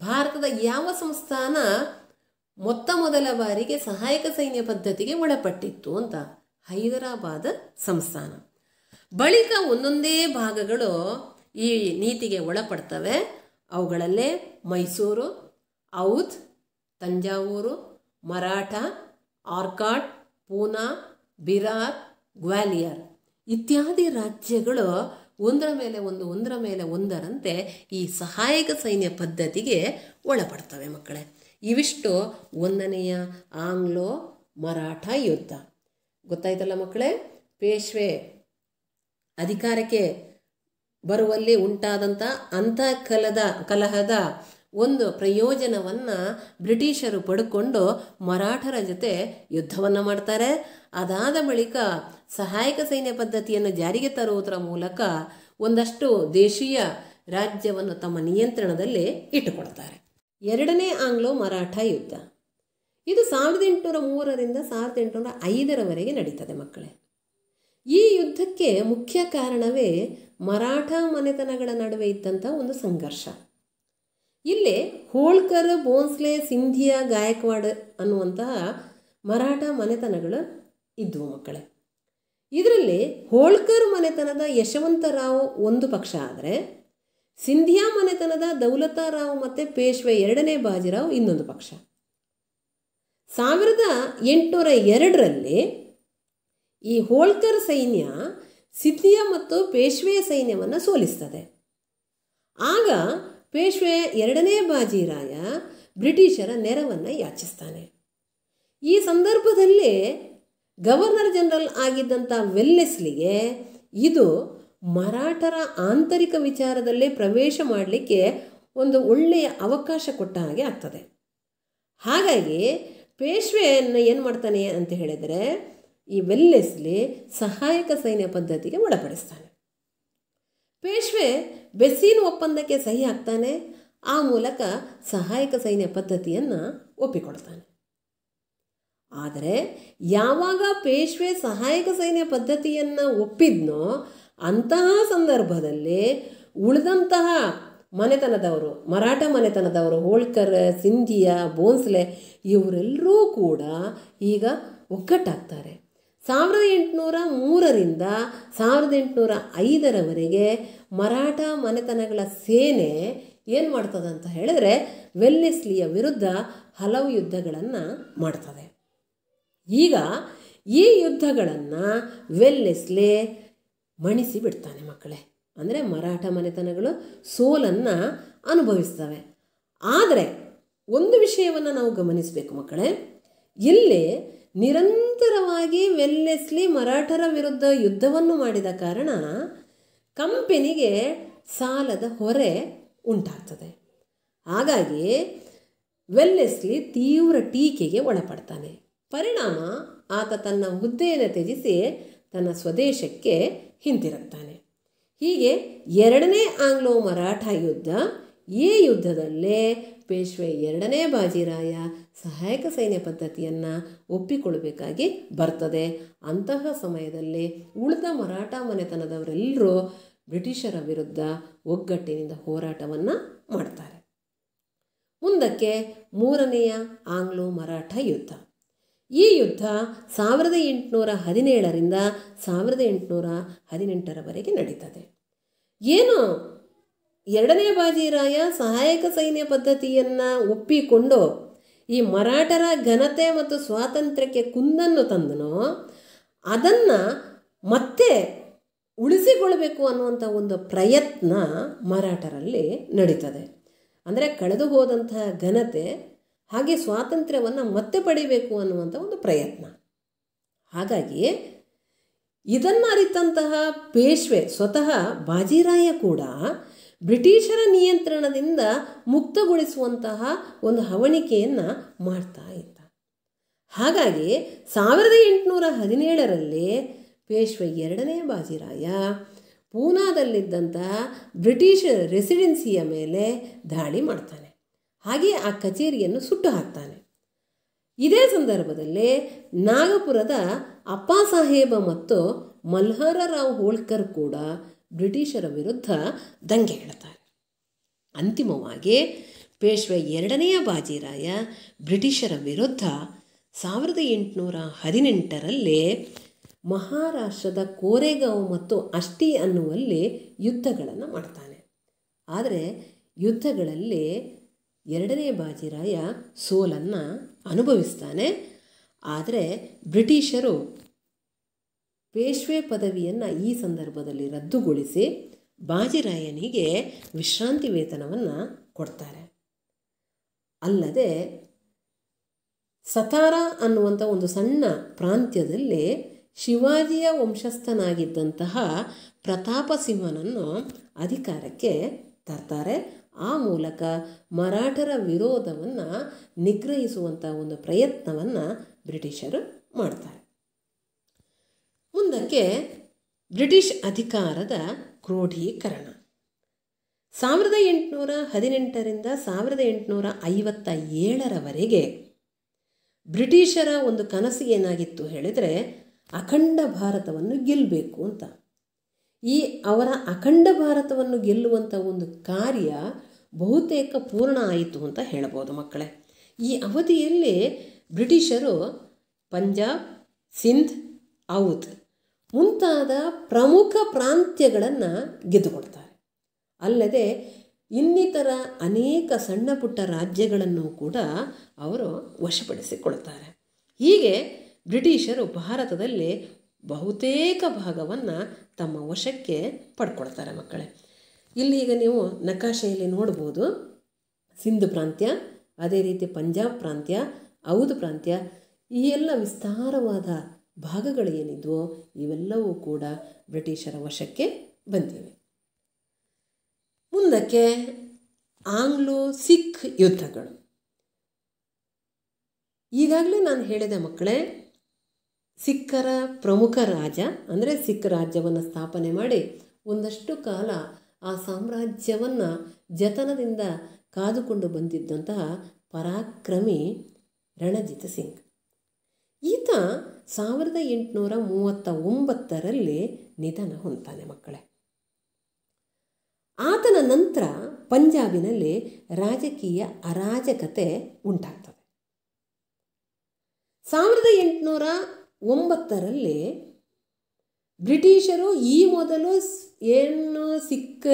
S1: ಭಾರತದ ಯಾವ ಸಂಸ್ಥಾನ ಮೊತ್ತ ಮೊದಲ ಬಾರಿಗೆ ಸಹಾಯಕ ಸೈನ್ಯ ಪದ್ಧತಿಗೆ ಒಳಪಟ್ಟಿತ್ತು ಅಂತ ಹೈದರಾಬಾದ್ ಸಂಸ್ಥಾನ ಬಳಿಕ ಒಂದೊಂದೇ ಭಾಗಗಳು ಈ ನೀತಿಗೆ ಒಳಪಡ್ತವೆ ಅವುಗಳಲ್ಲೇ ಮೈಸೂರು ಔಧ್ ತಂಜಾವೂರು ಮರಾಠ ಆರ್ಕಾಡ್ ಪೂನಾ ಬಿರಾರ್ ಗ್ವಾಲಿಯರ್ ಇತ್ಯಾದಿ ರಾಜ್ಯಗಳು ಒಂದರ ಮೇಲೆ ಒಂದು ಒಂದರ ಮೇಲೆ ಒಂದರಂತೆ ಈ ಸಹಾಯಕ ಸೈನ್ಯ ಪದ್ಧತಿಗೆ ಒಳಪಡ್ತವೆ ಮಕ್ಕಳೇ ಇವಿಷ್ಟು ಒಂದನೆಯ ಆಂಗ್ಲೋ ಮರಾಠ ಯುದ್ಧ ಗೊತ್ತಾಯ್ತಲ್ಲ ಮಕ್ಕಳೇ ಪೇಶ್ವೆ ಅಧಿಕಾರಕ್ಕೆ ಬರುವಲ್ಲಿ ಉಂಟಾದಂಥ ಅಂತಃ ಕಲದ ಕಲಹದ ಒಂದು ಪ್ರಯೋಜನವನ್ನು ಬ್ರಿಟಿಷರು ಪಡ್ಕೊಂಡು ಮರಾಠರ ಜೊತೆ ಯುದ್ಧವನ್ನು ಮಾಡ್ತಾರೆ ಅದಾದ ಬಳಿಕ ಸಹಾಯಕ ಸೈನ್ಯ ಪದ್ಧತಿಯನ್ನು ಜಾರಿಗೆ ತರುವುದರ ಮೂಲಕ ಒಂದಷ್ಟು ದೇಶೀಯ ರಾಜ್ಯವನ್ನು ತಮ್ಮ ನಿಯಂತ್ರಣದಲ್ಲಿ ಇಟ್ಟುಕೊಡ್ತಾರೆ ಎರಡನೇ ಆಂಗ್ಲೋ ಮರಾಠ ಯುದ್ಧ ಇದು ಸಾವಿರದ ಎಂಟುನೂರ ಮೂರರಿಂದ ಸಾವಿರದ ಎಂಟುನೂರ ಐದರವರೆಗೆ ನಡೀತದೆ ಮಕ್ಕಳೇ ಈ ಯುದ್ಧಕ್ಕೆ ಮುಖ್ಯ ಕಾರಣವೇ ಮರಾಠ ಮನೆತನಗಳ ನಡುವೆ ಇದ್ದಂಥ ಒಂದು ಸಂಘರ್ಷ ಇಲ್ಲಿ ಹೋಳ್ಕರ್ ಬೋನ್ಸ್ಲೆ ಸಿಂಧಿಯಾ ಗಾಯಕ್ವಾಡ್ ಅನ್ನುವಂತಹ ಮರಾಠ ಮನೆತನಗಳು ಇದ್ವು ಮಕ್ಕಳೇ ಇದರಲ್ಲಿ ಹೋಳ್ಕರ್ ಮನೆತನದ ಯಶವಂತರಾವ್ ಒಂದು ಪಕ್ಷ ಆದರೆ ಸಿಂಧಿಯಾ ಮನೆತನದ ದೌಲತಾರಾವ್ ಮತ್ತು ಪೇಶ್ವೆ ಎರಡನೇ ಬಾಜಿರಾವ್ ಇನ್ನೊಂದು ಪಕ್ಷ ಸಾವಿರದ ಎಂಟುನೂರ ಎರಡರಲ್ಲಿ ಈ ಹೋಳ್ಕರ್ ಸೈನ್ಯ ಸಿಂಧಿಯಾ ಮತ್ತು ಪೇಶ್ವೆಯ ಸೈನ್ಯವನ್ನು ಸೋಲಿಸ್ತದೆ ಆಗ ಪೇಶ್ವೆ ಎರಡನೇ ಬಾಜಿರಾಯ ಬ್ರಿಟಿಷರ ನೆರವನ್ನು ಯಾಚಿಸ್ತಾನೆ ಈ ಸಂದರ್ಭದಲ್ಲಿ ಗವರ್ನರ್ ಜನರಲ್ ಆಗಿದ್ದಂಥ ವೆಲ್ಲೆಸ್ಲಿಗೆ ಇದು ಮರಾಠರ ಆಂತರಿಕ ವಿಚಾರದಲ್ಲೇ ಪ್ರವೇಶ ಮಾಡಲಿಕ್ಕೆ ಒಂದು ಒಳ್ಳೆಯ ಅವಕಾಶ ಕೊಟ್ಟ ಹಾಗೆ ಆಗ್ತದೆ ಹಾಗಾಗಿ ಪೇಶ್ವೆಯನ್ನು ಏನು ಮಾಡ್ತಾನೆ ಅಂತ ಹೇಳಿದರೆ ಈ ವೆಲ್ಲೆಸ್ಲಿ ಸಹಾಯಕ ಸೈನ್ಯ ಪದ್ಧತಿಗೆ ಒಳಪಡಿಸ್ತಾನೆ ಪೇಶ್ವೆ ಬೆಸೀನ್ ಒಪ್ಪಂದಕ್ಕೆ ಸಹಿ ಹಾಕ್ತಾನೆ ಆ ಮೂಲಕ ಸಹಾಯಕ ಸೈನ್ಯ ಪದ್ಧತಿಯನ್ನು ಒಪ್ಪಿಕೊಳ್ತಾನೆ ಆದರೆ ಯಾವಾಗ ಪೇಶ್ವೆ ಸಹಾಯಕ ಸೈನ್ಯ ಪದ್ಧತಿಯನ್ನು ಒಪ್ಪಿದ್ನೋ ಅಂತಹ ಸಂದರ್ಭದಲ್ಲಿ ಉಳಿದಂತಹ ಮನೆತನದವರು ಮರಾಠ ಮನೆತನದವರು ಹೋಳ್ಕರ್ ಸಿಂಧಿಯ ಬೋನ್ಸ್ಲೆ ಇವರೆಲ್ಲರೂ ಕೂಡ ಈಗ ಒಗ್ಗಟ್ಟಾಗ್ತಾರೆ ಸಾವಿರದ ಎಂಟುನೂರ ಮೂರರಿಂದ ಸಾವಿರದ ಎಂಟುನೂರ ಐದರವರೆಗೆ ಮರಾಠ ಮನೆತನಗಳ ಸೇನೆ ಏನು ಅಂತ ಹೇಳಿದ್ರೆ ವೆಲ್ಲೆಸ್ಲಿಯ ವಿರುದ್ಧ ಹಲವು ಯುದ್ಧಗಳನ್ನು ಮಾಡ್ತದೆ ಈಗ ಈ ಯುದ್ಧಗಳನ್ನು ವೆಲ್ಲೆಸ್ಲೆ ಮಣಿಸಿ ಬಿಡ್ತಾನೆ ಮಕ್ಕಳೇ ಅಂದರೆ ಮರಾಠ ಮನೆತನಗಳು ಸೋಲನ್ನು ಅನುಭವಿಸ್ತವೆ ಆದರೆ ಒಂದು ವಿಷಯವನ್ನು ನಾವು ಗಮನಿಸಬೇಕು ಮಕ್ಕಳೇ ಇಲ್ಲಿ ನಿರಂತರವಾಗಿ ವೆಲ್ಲೆಸ್ಲಿ ಮರಾಠರ ವಿರುದ್ಧ ಯುದ್ಧವನ್ನು ಮಾಡಿದ ಕಾರಣ ಕಂಪನಿಗೆ ಸಾಲದ ಹೊರೆ ಉಂಟಾಗ್ತದೆ ಹಾಗಾಗಿ ವೆಲ್ಲೆಸ್ಲಿ ತೀವ್ರ ಟೀಕೆಗೆ ಒಳಪಡ್ತಾನೆ ಪರಿಣಾಮ ಆತ ತನ್ನ ಹುದ್ದೆಯನ್ನು ತ್ಯಜಿಸಿ ತನ್ನ ಸ್ವದೇಶಕ್ಕೆ ಹಿಂತಿರುತ್ತಾನೆ ಹೀಗೆ ಎರಡನೇ ಆಂಗ್ಲೋ ಮರಾಠ ಯುದ್ಧ ಈ ಯುದ್ಧದಲ್ಲೇ ಪೇಶ್ವೆ ಎರಡನೇ ಬಾಜಿರಾಯ ಸಹಾಯಕ ಸೈನ್ಯ ಪದ್ಧತಿಯನ್ನು ಒಪ್ಪಿಕೊಳ್ಳಬೇಕಾಗಿ ಬರ್ತದೆ ಅಂತಹ ಸಮಯದಲ್ಲಿ ಉಳಿದ ಮರಾಠ ಮನೆತನದವರೆಲ್ಲರೂ ಬ್ರಿಟಿಷರ ವಿರುದ್ಧ ಒಗ್ಗಟ್ಟಿನಿಂದ ಹೋರಾಟವನ್ನು ಮಾಡ್ತಾರೆ ಮುಂದಕ್ಕೆ ಮೂರನೆಯ ಆಂಗ್ಲೋ ಮರಾಠ ಯುದ್ಧ ಈ ಯುದ್ಧ ಸಾವಿರದ ಎಂಟುನೂರ ಹದಿನೇಳರಿಂದ ಸಾವಿರದ ಎಂಟುನೂರ ಹದಿನೆಂಟರವರೆಗೆ ನಡೀತದೆ ಏನು ಎರಡನೇ ಬಾಜಿರಾಯ ಸಹಾಯಕ ಸೈನ್ಯ ಪದ್ಧತಿಯನ್ನು ಒಪ್ಪಿಕೊಂಡು ಈ ಮರಾಠರ ಘನತೆ ಮತ್ತು ಸ್ವಾತಂತ್ರ್ಯಕ್ಕೆ ಕುಂದನ್ನು ತಂದನೋ ಅದನ್ನು ಮತ್ತೆ ಉಳಿಸಿಕೊಳ್ಬೇಕು ಅನ್ನುವಂಥ ಒಂದು ಪ್ರಯತ್ನ ಮರಾಠರಲ್ಲಿ ನಡೀತದೆ ಅಂದರೆ ಕಳೆದು ಹೋದಂತಹ ಘನತೆ ಹಾಗೆ ಸ್ವಾತಂತ್ರ್ಯವನ್ನು ಮತ್ತೆ ಪಡಿಬೇಕು ಅನ್ನುವಂಥ ಒಂದು ಪ್ರಯತ್ನ ಹಾಗಾಗಿ ಇದನ್ನು ಅರಿತಂತಹ ಪೇಶ್ವೆ ಸ್ವತಃ ಬಾಜಿರಾಯ ಕೂಡ ಬ್ರಿಟಿಷರ ನಿಯಂತ್ರಣದಿಂದ ಮುಕ್ತಗೊಳಿಸುವಂತಹ ಒಂದು ಹವಣಿಕೆಯನ್ನು ಮಾಡ್ತಾ ಇದ್ದ ಹಾಗಾಗಿ ಸಾವಿರದ ಎಂಟುನೂರ ಹದಿನೇಳರಲ್ಲಿ ಪೇಶ್ವೆ ಎರಡನೇ ಬಾಜಿರಾಯ ಪೂನಾದಲ್ಲಿದ್ದಂಥ ಬ್ರಿಟಿಷರ ರೆಸಿಡೆನ್ಸಿಯ ಮೇಲೆ ದಾಳಿ ಮಾಡ್ತಾನೆ ಹಾಗೆ ಆ ಕಚೇರಿಯನ್ನು ಸುಟ್ಟು ಹಾಕ್ತಾನೆ ಇದೇ ಸಂದರ್ಭದಲ್ಲಿ ನಾಗಪುರದ ಸಾಹೇಬ ಮತ್ತು ಮಲ್ಹಾರರಾವ್ ಹೋಳ್ಕರ್ ಕೂಡ ಬ್ರಿಟಿಷರ ವಿರುದ್ಧ ದಂಗೆ ಹೇಳ್ತಾರೆ ಅಂತಿಮವಾಗಿ ಪೇಶ್ವೆ ಎರಡನೆಯ ಬಾಜಿರಾಯ ಬ್ರಿಟಿಷರ ವಿರುದ್ಧ ಸಾವಿರದ ಎಂಟುನೂರ ಹದಿನೆಂಟರಲ್ಲಿ ಮಹಾರಾಷ್ಟ್ರದ ಕೋರೆಗಾಂವ್ ಮತ್ತು ಅಷ್ಟಿ ಅನ್ನುವಲ್ಲಿ ಯುದ್ಧಗಳನ್ನು ಮಾಡ್ತಾನೆ ಆದರೆ ಯುದ್ಧಗಳಲ್ಲಿ ಎರಡನೇ ಬಾಜಿರಾಯ ಸೋಲನ್ನು ಅನುಭವಿಸ್ತಾನೆ ಆದರೆ ಬ್ರಿಟಿಷರು ಪೇಶ್ವೆ ಪದವಿಯನ್ನು ಈ ಸಂದರ್ಭದಲ್ಲಿ ರದ್ದುಗೊಳಿಸಿ ಬಾಜಿರಾಯನಿಗೆ ವಿಶ್ರಾಂತಿ ವೇತನವನ್ನು ಕೊಡ್ತಾರೆ ಅಲ್ಲದೆ ಸತಾರ ಅನ್ನುವಂಥ ಒಂದು ಸಣ್ಣ ಪ್ರಾಂತ್ಯದಲ್ಲಿ ಶಿವಾಜಿಯ ವಂಶಸ್ಥನಾಗಿದ್ದಂತಹ ಪ್ರತಾಪಸಿಂಹನನ್ನು ಅಧಿಕಾರಕ್ಕೆ ತರ್ತಾರೆ ಆ ಮೂಲಕ ಮರಾಠರ ವಿರೋಧವನ್ನು ನಿಗ್ರಹಿಸುವಂಥ ಒಂದು ಪ್ರಯತ್ನವನ್ನು ಬ್ರಿಟಿಷರು ಮಾಡ್ತಾರೆ ಮುಂದಕ್ಕೆ ಬ್ರಿಟಿಷ್ ಅಧಿಕಾರದ ಕ್ರೋಢೀಕರಣ ಸಾವಿರದ ಎಂಟುನೂರ ಹದಿನೆಂಟರಿಂದ ಸಾವಿರದ ಎಂಟುನೂರ ಐವತ್ತ ಏಳರವರೆಗೆ ಬ್ರಿಟಿಷರ ಒಂದು ಕನಸು ಏನಾಗಿತ್ತು ಹೇಳಿದರೆ ಅಖಂಡ ಭಾರತವನ್ನು ಗೆಲ್ಲಬೇಕು ಅಂತ ಈ ಅವರ ಅಖಂಡ ಭಾರತವನ್ನು ಗೆಲ್ಲುವಂಥ ಒಂದು ಕಾರ್ಯ ಬಹುತೇಕ ಪೂರ್ಣ ಆಯಿತು ಅಂತ ಹೇಳ್ಬೋದು ಮಕ್ಕಳೇ ಈ ಅವಧಿಯಲ್ಲಿ ಬ್ರಿಟಿಷರು ಪಂಜಾಬ್ ಸಿಂಧ್ ಔಧ್ ಮುಂತಾದ ಪ್ರಮುಖ ಪ್ರಾಂತ್ಯಗಳನ್ನು ಗೆದ್ದುಕೊಡ್ತಾರೆ ಅಲ್ಲದೆ ಇನ್ನಿತರ ಅನೇಕ ಸಣ್ಣ ಪುಟ್ಟ ರಾಜ್ಯಗಳನ್ನು ಕೂಡ ಅವರು ವಶಪಡಿಸಿಕೊಳ್ತಾರೆ ಹೀಗೆ ಬ್ರಿಟಿಷರು ಭಾರತದಲ್ಲಿ ಬಹುತೇಕ ಭಾಗವನ್ನು ತಮ್ಮ ವಶಕ್ಕೆ ಪಡ್ಕೊಳ್ತಾರೆ ಮಕ್ಕಳೇ ಇಲ್ಲಿ ಈಗ ನೀವು ನಕಾಶೆಯಲ್ಲಿ ನೋಡ್ಬೋದು ಸಿಂಧು ಪ್ರಾಂತ್ಯ ಅದೇ ರೀತಿ ಪಂಜಾಬ್ ಪ್ರಾಂತ್ಯ ಔದ್ ಪ್ರಾಂತ್ಯ ಈ ಎಲ್ಲ ವಿಸ್ತಾರವಾದ ಭಾಗಗಳು ಏನಿದ್ವೋ ಇವೆಲ್ಲವೂ ಕೂಡ ಬ್ರಿಟಿಷರ ವಶಕ್ಕೆ ಬಂದಿವೆ ಮುಂದಕ್ಕೆ ಆಂಗ್ಲೋ ಸಿಖ್ ಯುದ್ಧಗಳು ಈಗಾಗಲೇ ನಾನು ಹೇಳಿದ ಮಕ್ಕಳೇ ಸಿಖ್ಖರ ಪ್ರಮುಖ ರಾಜ ಅಂದರೆ ಸಿಖ್ ರಾಜ್ಯವನ್ನು ಸ್ಥಾಪನೆ ಮಾಡಿ ಒಂದಷ್ಟು ಕಾಲ ಆ ಸಾಮ್ರಾಜ್ಯವನ್ನು ಜತನದಿಂದ ಕಾದುಕೊಂಡು ಬಂದಿದ್ದಂತಹ ಪರಾಕ್ರಮಿ ರಣಜಿತ್ ಸಿಂಗ್ ಈತ ಸಾವಿರದ ಎಂಟುನೂರ ಮೂವತ್ತ ಒಂಬತ್ತರಲ್ಲಿ ನಿಧನ ಹೊಂತಾನೆ ಮಕ್ಕಳೇ ಆತನ ನಂತರ ಪಂಜಾಬಿನಲ್ಲಿ ರಾಜಕೀಯ ಅರಾಜಕತೆ ಉಂಟಾಗ್ತದೆ ಸಾವಿರದ ಎಂಟುನೂರ ಒಂಬತ್ತರಲ್ಲಿ ಬ್ರಿಟಿಷರು ಈ ಮೊದಲು ಏನು ಸಿಕ್ಕ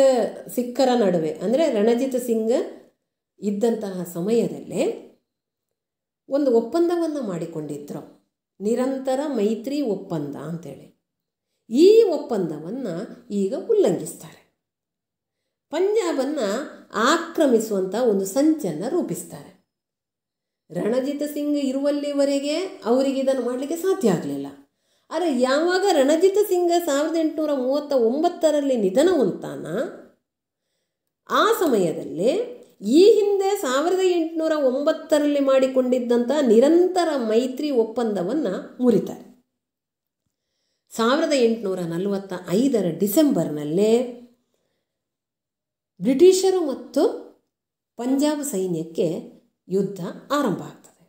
S1: ಸಿಕ್ಕರ ನಡುವೆ ಅಂದರೆ ರಣಜಿತ್ ಸಿಂಗ್ ಇದ್ದಂತಹ ಸಮಯದಲ್ಲೇ ಒಂದು ಒಪ್ಪಂದವನ್ನು ಮಾಡಿಕೊಂಡಿದ್ರು ನಿರಂತರ ಮೈತ್ರಿ ಒಪ್ಪಂದ ಅಂತೇಳಿ ಈ ಒಪ್ಪಂದವನ್ನು ಈಗ ಉಲ್ಲಂಘಿಸ್ತಾರೆ ಪಂಜಾಬನ್ನು ಆಕ್ರಮಿಸುವಂಥ ಒಂದು ಸಂಚನ್ನು ರೂಪಿಸ್ತಾರೆ ರಣಜಿತ್ ಸಿಂಗ್ ಇರುವಲ್ಲಿವರೆಗೆ ಅವರಿಗೆ ಇದನ್ನು ಮಾಡಲಿಕ್ಕೆ ಸಾಧ್ಯ ಆಗಲಿಲ್ಲ ಆದರೆ ಯಾವಾಗ ರಣಜಿತ್ ಸಿಂಗ್ ಸಾವಿರದ ಎಂಟುನೂರ ಮೂವತ್ತ ಒಂಬತ್ತರಲ್ಲಿ ನಿಧನ ಹೊಂತಾನ ಆ ಸಮಯದಲ್ಲಿ ಈ ಹಿಂದೆ ಸಾವಿರದ ಎಂಟುನೂರ ಒಂಬತ್ತರಲ್ಲಿ ಮಾಡಿಕೊಂಡಿದ್ದಂಥ ನಿರಂತರ ಮೈತ್ರಿ ಒಪ್ಪಂದವನ್ನು ಮುರಿತಾರೆ ಸಾವಿರದ ಎಂಟುನೂರ ನಲವತ್ತ ಐದರ ಡಿಸೆಂಬರ್ನಲ್ಲೇ ಬ್ರಿಟಿಷರು ಮತ್ತು ಪಂಜಾಬ್ ಸೈನ್ಯಕ್ಕೆ ಯುದ್ಧ ಆರಂಭ ಆಗ್ತದೆ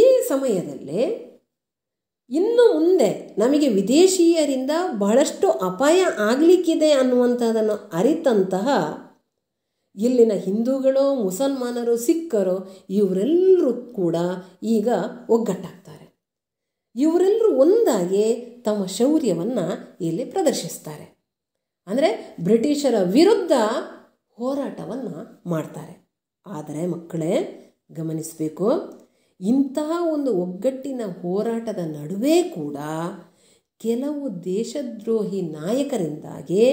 S1: ಈ ಸಮಯದಲ್ಲಿ ಇನ್ನು ಮುಂದೆ ನಮಗೆ ವಿದೇಶಿಯರಿಂದ ಬಹಳಷ್ಟು ಅಪಾಯ ಆಗಲಿಕ್ಕಿದೆ ಅನ್ನುವಂಥದ್ದನ್ನು ಅರಿತಂತಹ ಇಲ್ಲಿನ ಹಿಂದೂಗಳು ಮುಸಲ್ಮಾನರು ಸಿಖ್ಖರು ಇವರೆಲ್ಲರೂ ಕೂಡ ಈಗ ಒಗ್ಗಟ್ಟಾಗ್ತಾರೆ ಇವರೆಲ್ಲರೂ ಒಂದಾಗಿ ತಮ್ಮ ಶೌರ್ಯವನ್ನು ಇಲ್ಲಿ ಪ್ರದರ್ಶಿಸ್ತಾರೆ ಅಂದರೆ ಬ್ರಿಟಿಷರ ವಿರುದ್ಧ ಹೋರಾಟವನ್ನು ಮಾಡ್ತಾರೆ ಆದರೆ ಮಕ್ಕಳೇ ಗಮನಿಸಬೇಕು ಇಂತಹ ಒಂದು ಒಗ್ಗಟ್ಟಿನ ಹೋರಾಟದ ನಡುವೆ ಕೂಡ ಕೆಲವು ದೇಶದ್ರೋಹಿ ನಾಯಕರಿಂದಾಗಿ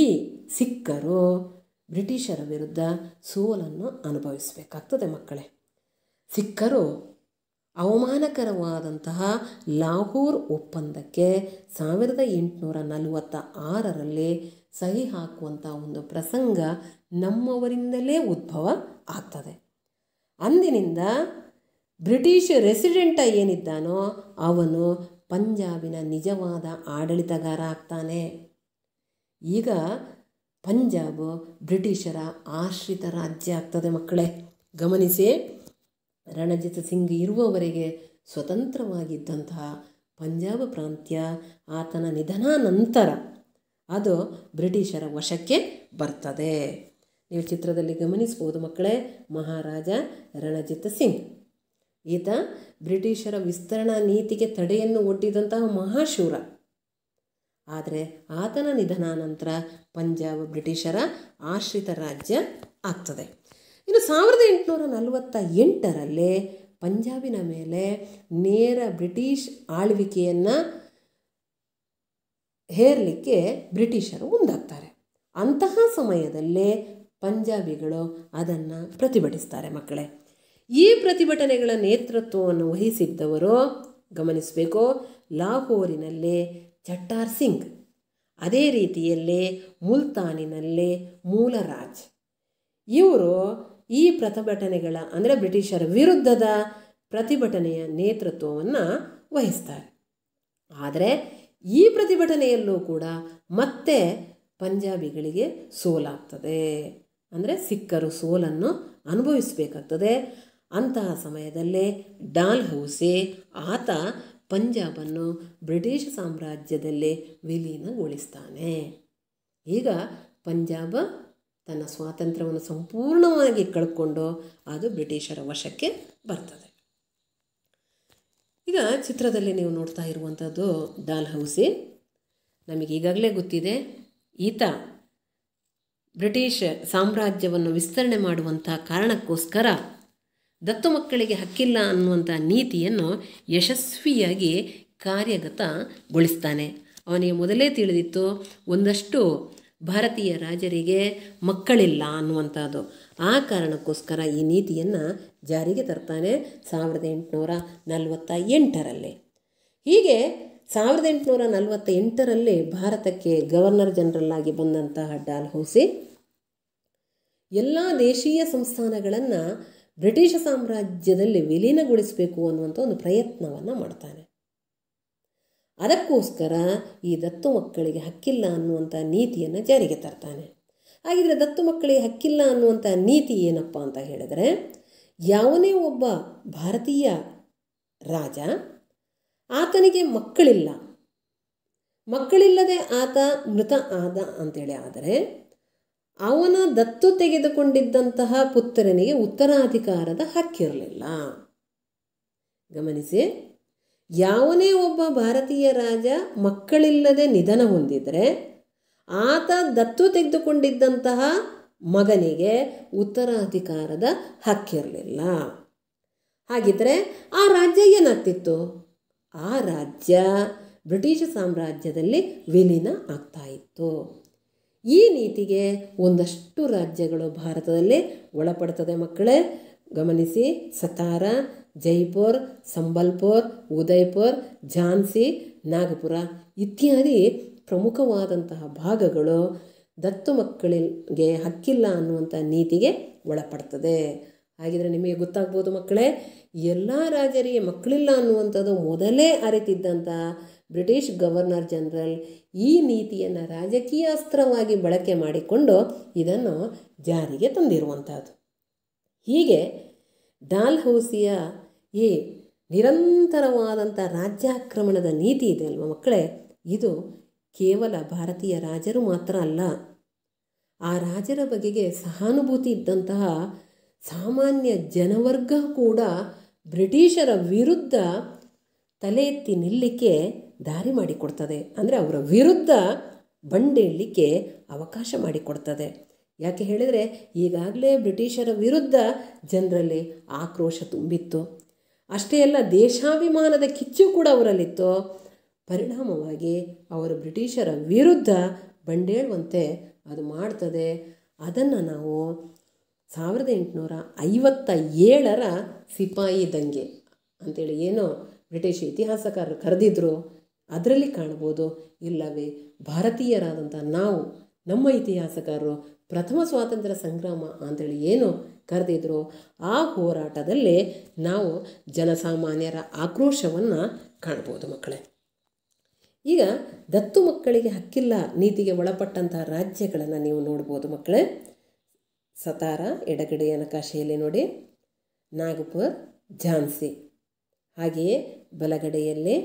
S1: ಈ ಸಿಖ್ಖರು ಬ್ರಿಟಿಷರ ವಿರುದ್ಧ ಸೋಲನ್ನು ಅನುಭವಿಸಬೇಕಾಗ್ತದೆ ಮಕ್ಕಳೇ ಸಿಖ್ಖರು ಅವಮಾನಕರವಾದಂತಹ ಲಾಹೋರ್ ಒಪ್ಪಂದಕ್ಕೆ ಸಾವಿರದ ಎಂಟುನೂರ ನಲವತ್ತ ಆರರಲ್ಲಿ ಸಹಿ ಹಾಕುವಂಥ ಒಂದು ಪ್ರಸಂಗ ನಮ್ಮವರಿಂದಲೇ ಉದ್ಭವ ಆಗ್ತದೆ ಅಂದಿನಿಂದ ಬ್ರಿಟಿಷ್ ರೆಸಿಡೆಂಟ ಏನಿದ್ದಾನೋ ಅವನು ಪಂಜಾಬಿನ ನಿಜವಾದ ಆಡಳಿತಗಾರ ಆಗ್ತಾನೆ ಈಗ ಪಂಜಾಬ್ ಬ್ರಿಟಿಷರ ಆಶ್ರಿತ ರಾಜ್ಯ ಆಗ್ತದೆ ಮಕ್ಕಳೇ ಗಮನಿಸಿ ರಣಜಿತ್ ಸಿಂಗ್ ಇರುವವರೆಗೆ ಸ್ವತಂತ್ರವಾಗಿದ್ದಂತಹ ಪಂಜಾಬ್ ಪ್ರಾಂತ್ಯ ಆತನ ನಿಧನಾನಂತರ ಅದು ಬ್ರಿಟಿಷರ ವಶಕ್ಕೆ ಬರ್ತದೆ ನೀವು ಚಿತ್ರದಲ್ಲಿ ಗಮನಿಸ್ಬೋದು ಮಕ್ಕಳೇ ಮಹಾರಾಜ ರಣಜಿತ್ ಸಿಂಗ್ ಈತ ಬ್ರಿಟಿಷರ ವಿಸ್ತರಣಾ ನೀತಿಗೆ ತಡೆಯನ್ನು ಒಡ್ಡಿದಂತಹ ಮಹಾಶೂರ ಆದರೆ ಆತನ ನಿಧನಾನಂತರ ಪಂಜಾಬ್ ಬ್ರಿಟಿಷರ ಆಶ್ರಿತ ರಾಜ್ಯ ಆಗ್ತದೆ ಇನ್ನು ಸಾವಿರದ ಎಂಟುನೂರ ನಲವತ್ತ ಎಂಟರಲ್ಲಿ ಪಂಜಾಬಿನ ಮೇಲೆ ನೇರ ಬ್ರಿಟಿಷ್ ಆಳ್ವಿಕೆಯನ್ನು ಹೇರಲಿಕ್ಕೆ ಬ್ರಿಟಿಷರು ಮುಂದಾಗ್ತಾರೆ ಅಂತಹ ಸಮಯದಲ್ಲೇ ಪಂಜಾಬಿಗಳು ಅದನ್ನು ಪ್ರತಿಭಟಿಸ್ತಾರೆ ಮಕ್ಕಳೇ ಈ ಪ್ರತಿಭಟನೆಗಳ ನೇತೃತ್ವವನ್ನು ವಹಿಸಿದ್ದವರು ಗಮನಿಸಬೇಕು ಲಾಹೋರಿನಲ್ಲಿ ಚಟ್ಟಾರ್ ಸಿಂಗ್ ಅದೇ ರೀತಿಯಲ್ಲಿ ಮುಲ್ತಾನಿನಲ್ಲಿ ಮೂಲರಾಜ್ ಇವರು ಈ ಪ್ರತಿಭಟನೆಗಳ ಅಂದರೆ ಬ್ರಿಟಿಷರ ವಿರುದ್ಧದ ಪ್ರತಿಭಟನೆಯ ನೇತೃತ್ವವನ್ನು ವಹಿಸ್ತಾರೆ ಆದರೆ ಈ ಪ್ರತಿಭಟನೆಯಲ್ಲೂ ಕೂಡ ಮತ್ತೆ ಪಂಜಾಬಿಗಳಿಗೆ ಸೋಲಾಗ್ತದೆ ಅಂದರೆ ಸಿಕ್ಕರು ಸೋಲನ್ನು ಅನುಭವಿಸಬೇಕಾಗ್ತದೆ ಅಂತಹ ಸಮಯದಲ್ಲೇ ಡಾಲ್ ಹೌಸಿ ಆತ ಪಂಜಾಬನ್ನು ಬ್ರಿಟಿಷ್ ಸಾಮ್ರಾಜ್ಯದಲ್ಲೇ ವಿಲೀನಗೊಳಿಸ್ತಾನೆ ಈಗ ಪಂಜಾಬ ತನ್ನ ಸ್ವಾತಂತ್ರ್ಯವನ್ನು ಸಂಪೂರ್ಣವಾಗಿ ಕಳ್ಕೊಂಡು ಅದು ಬ್ರಿಟಿಷರ ವಶಕ್ಕೆ ಬರ್ತದೆ ಈಗ ಚಿತ್ರದಲ್ಲಿ ನೀವು ನೋಡ್ತಾ ಇರುವಂಥದ್ದು ದಾಲ್ ಹೌಸಿ ನಮಗೆ ಈಗಾಗಲೇ ಗೊತ್ತಿದೆ ಈತ ಬ್ರಿಟಿಷ್ ಸಾಮ್ರಾಜ್ಯವನ್ನು ವಿಸ್ತರಣೆ ಮಾಡುವಂಥ ಕಾರಣಕ್ಕೋಸ್ಕರ ದತ್ತು ಮಕ್ಕಳಿಗೆ ಹಕ್ಕಿಲ್ಲ ಅನ್ನುವಂಥ ನೀತಿಯನ್ನು ಯಶಸ್ವಿಯಾಗಿ ಕಾರ್ಯಗತಗೊಳಿಸ್ತಾನೆ ಅವನಿಗೆ ಮೊದಲೇ ತಿಳಿದಿತ್ತು ಒಂದಷ್ಟು ಭಾರತೀಯ ರಾಜರಿಗೆ ಮಕ್ಕಳಿಲ್ಲ ಅನ್ನುವಂಥದ್ದು ಆ ಕಾರಣಕ್ಕೋಸ್ಕರ ಈ ನೀತಿಯನ್ನು ಜಾರಿಗೆ ತರ್ತಾನೆ ಸಾವಿರದ ಎಂಟುನೂರ ನಲವತ್ತ ಎಂಟರಲ್ಲಿ ಹೀಗೆ ಸಾವಿರದ ಎಂಟುನೂರ ನಲವತ್ತ ಎಂಟರಲ್ಲಿ ಭಾರತಕ್ಕೆ ಗವರ್ನರ್ ಜನರಲ್ ಆಗಿ ಬಂದಂತಹ ಡಾಲ್ಹೌಸಿ ಎಲ್ಲ ದೇಶೀಯ ಸಂಸ್ಥಾನಗಳನ್ನು ಬ್ರಿಟಿಷ್ ಸಾಮ್ರಾಜ್ಯದಲ್ಲಿ ವಿಲೀನಗೊಳಿಸಬೇಕು ಅನ್ನುವಂಥ ಒಂದು ಪ್ರಯತ್ನವನ್ನು ಮಾಡ್ತಾನೆ ಅದಕ್ಕೋಸ್ಕರ ಈ ದತ್ತು ಮಕ್ಕಳಿಗೆ ಹಕ್ಕಿಲ್ಲ ಅನ್ನುವಂಥ ನೀತಿಯನ್ನು ಜಾರಿಗೆ ತರ್ತಾನೆ ಹಾಗಿದ್ರೆ ದತ್ತು ಮಕ್ಕಳಿಗೆ ಹಕ್ಕಿಲ್ಲ ಅನ್ನುವಂಥ ನೀತಿ ಏನಪ್ಪ ಅಂತ ಹೇಳಿದರೆ ಯಾವನೇ ಒಬ್ಬ ಭಾರತೀಯ ರಾಜ ಆತನಿಗೆ ಮಕ್ಕಳಿಲ್ಲ ಮಕ್ಕಳಿಲ್ಲದೆ ಆತ ಮೃತ ಆದ ಅಂತೇಳಿ ಆದರೆ ಅವನ ದತ್ತು ತೆಗೆದುಕೊಂಡಿದ್ದಂತಹ ಪುತ್ರನಿಗೆ ಉತ್ತರಾಧಿಕಾರದ ಹಕ್ಕಿರಲಿಲ್ಲ ಗಮನಿಸಿ ಯಾವನೇ ಒಬ್ಬ ಭಾರತೀಯ ರಾಜ ಮಕ್ಕಳಿಲ್ಲದೆ ನಿಧನ ಹೊಂದಿದರೆ ಆತ ದತ್ತು ತೆಗೆದುಕೊಂಡಿದ್ದಂತಹ ಮಗನಿಗೆ ಉತ್ತರಾಧಿಕಾರದ ಹಕ್ಕಿರಲಿಲ್ಲ ಹಾಗಿದ್ರೆ ಆ ರಾಜ್ಯ ಏನಾಗ್ತಿತ್ತು ಆ ರಾಜ್ಯ ಬ್ರಿಟಿಷ್ ಸಾಮ್ರಾಜ್ಯದಲ್ಲಿ ವಿಲೀನ ಆಗ್ತಾ ಇತ್ತು ಈ ನೀತಿಗೆ ಒಂದಷ್ಟು ರಾಜ್ಯಗಳು ಭಾರತದಲ್ಲಿ ಒಳಪಡ್ತದೆ ಮಕ್ಕಳೇ ಗಮನಿಸಿ ಸತಾರ ಜೈಪುರ್ ಸಂಬಲ್ಪುರ್ ಉದಯ್ಪುರ್ ಝಾನ್ಸಿ ನಾಗಪುರ ಇತ್ಯಾದಿ ಪ್ರಮುಖವಾದಂತಹ ಭಾಗಗಳು ದತ್ತು ಮಕ್ಕಳಿಗೆ ಹಕ್ಕಿಲ್ಲ ಅನ್ನುವಂಥ ನೀತಿಗೆ ಒಳಪಡ್ತದೆ ಹಾಗಿದ್ರೆ ನಿಮಗೆ ಗೊತ್ತಾಗ್ಬೋದು ಮಕ್ಕಳೇ ಎಲ್ಲ ರಾಜರಿಗೆ ಮಕ್ಕಳಿಲ್ಲ ಅನ್ನುವಂಥದ್ದು ಮೊದಲೇ ಅರಿತಿದ್ದಂಥ ಬ್ರಿಟಿಷ್ ಗವರ್ನರ್ ಜನರಲ್ ಈ ನೀತಿಯನ್ನು ರಾಜಕೀಯ ಅಸ್ತ್ರವಾಗಿ ಬಳಕೆ ಮಾಡಿಕೊಂಡು ಇದನ್ನು ಜಾರಿಗೆ ತಂದಿರುವಂಥದ್ದು ಹೀಗೆ ಡಾಲ್ ಹೌಸಿಯ ಈ ನಿರಂತರವಾದಂಥ ರಾಜ್ಯಾಕ್ರಮಣದ ನೀತಿ ಇದೆ ಅಲ್ವ ಮಕ್ಕಳೇ ಇದು ಕೇವಲ ಭಾರತೀಯ ರಾಜರು ಮಾತ್ರ ಅಲ್ಲ ಆ ರಾಜರ ಬಗೆಗೆ ಸಹಾನುಭೂತಿ ಇದ್ದಂತಹ ಸಾಮಾನ್ಯ ಜನವರ್ಗ ಕೂಡ ಬ್ರಿಟಿಷರ ವಿರುದ್ಧ ತಲೆ ಎತ್ತಿ ನಿಲ್ಲಿಕೆ ದಾರಿ ಮಾಡಿಕೊಡ್ತದೆ ಅಂದರೆ ಅವರ ವಿರುದ್ಧ ಬಂಡೇಳಲಿಕ್ಕೆ ಅವಕಾಶ ಮಾಡಿಕೊಡ್ತದೆ ಯಾಕೆ ಹೇಳಿದರೆ ಈಗಾಗಲೇ ಬ್ರಿಟಿಷರ ವಿರುದ್ಧ ಜನರಲ್ಲಿ ಆಕ್ರೋಶ ತುಂಬಿತ್ತು ಅಷ್ಟೇ ಅಲ್ಲ ದೇಶಾಭಿಮಾನದ ಕಿಚ್ಚು ಕೂಡ ಅವರಲ್ಲಿತ್ತು ಪರಿಣಾಮವಾಗಿ ಅವರು ಬ್ರಿಟಿಷರ ವಿರುದ್ಧ ಬಂಡೇಳುವಂತೆ ಅದು ಮಾಡ್ತದೆ ಅದನ್ನು ನಾವು ಸಾವಿರದ ಎಂಟುನೂರ ಐವತ್ತ ಏಳರ ಸಿಪಾಯಿ ದಂಗೆ ಅಂತೇಳಿ ಏನೋ ಬ್ರಿಟಿಷ್ ಇತಿಹಾಸಕಾರರು ಕರೆದಿದ್ರು ಅದರಲ್ಲಿ ಕಾಣ್ಬೋದು ಇಲ್ಲವೇ ಭಾರತೀಯರಾದಂಥ ನಾವು ನಮ್ಮ ಇತಿಹಾಸಕಾರರು ಪ್ರಥಮ ಸ್ವಾತಂತ್ರ್ಯ ಸಂಗ್ರಾಮ ಅಂತೇಳಿ ಏನು ಕರೆದಿದ್ರು ಆ ಹೋರಾಟದಲ್ಲಿ ನಾವು ಜನಸಾಮಾನ್ಯರ ಆಕ್ರೋಶವನ್ನು ಕಾಣ್ಬೋದು ಮಕ್ಕಳೇ ಈಗ ದತ್ತು ಮಕ್ಕಳಿಗೆ ಹಕ್ಕಿಲ್ಲ ನೀತಿಗೆ ಒಳಪಟ್ಟಂತಹ ರಾಜ್ಯಗಳನ್ನು ನೀವು ನೋಡ್ಬೋದು ಮಕ್ಕಳೇ ಸತಾರ ಎಡಗಡೆಯ ನಕಾಶೆಯಲ್ಲಿ ನೋಡಿ ನಾಗಪುರ್ ಝಾನ್ಸಿ ಹಾಗೆಯೇ ಬಲಗಡೆಯಲ್ಲಿ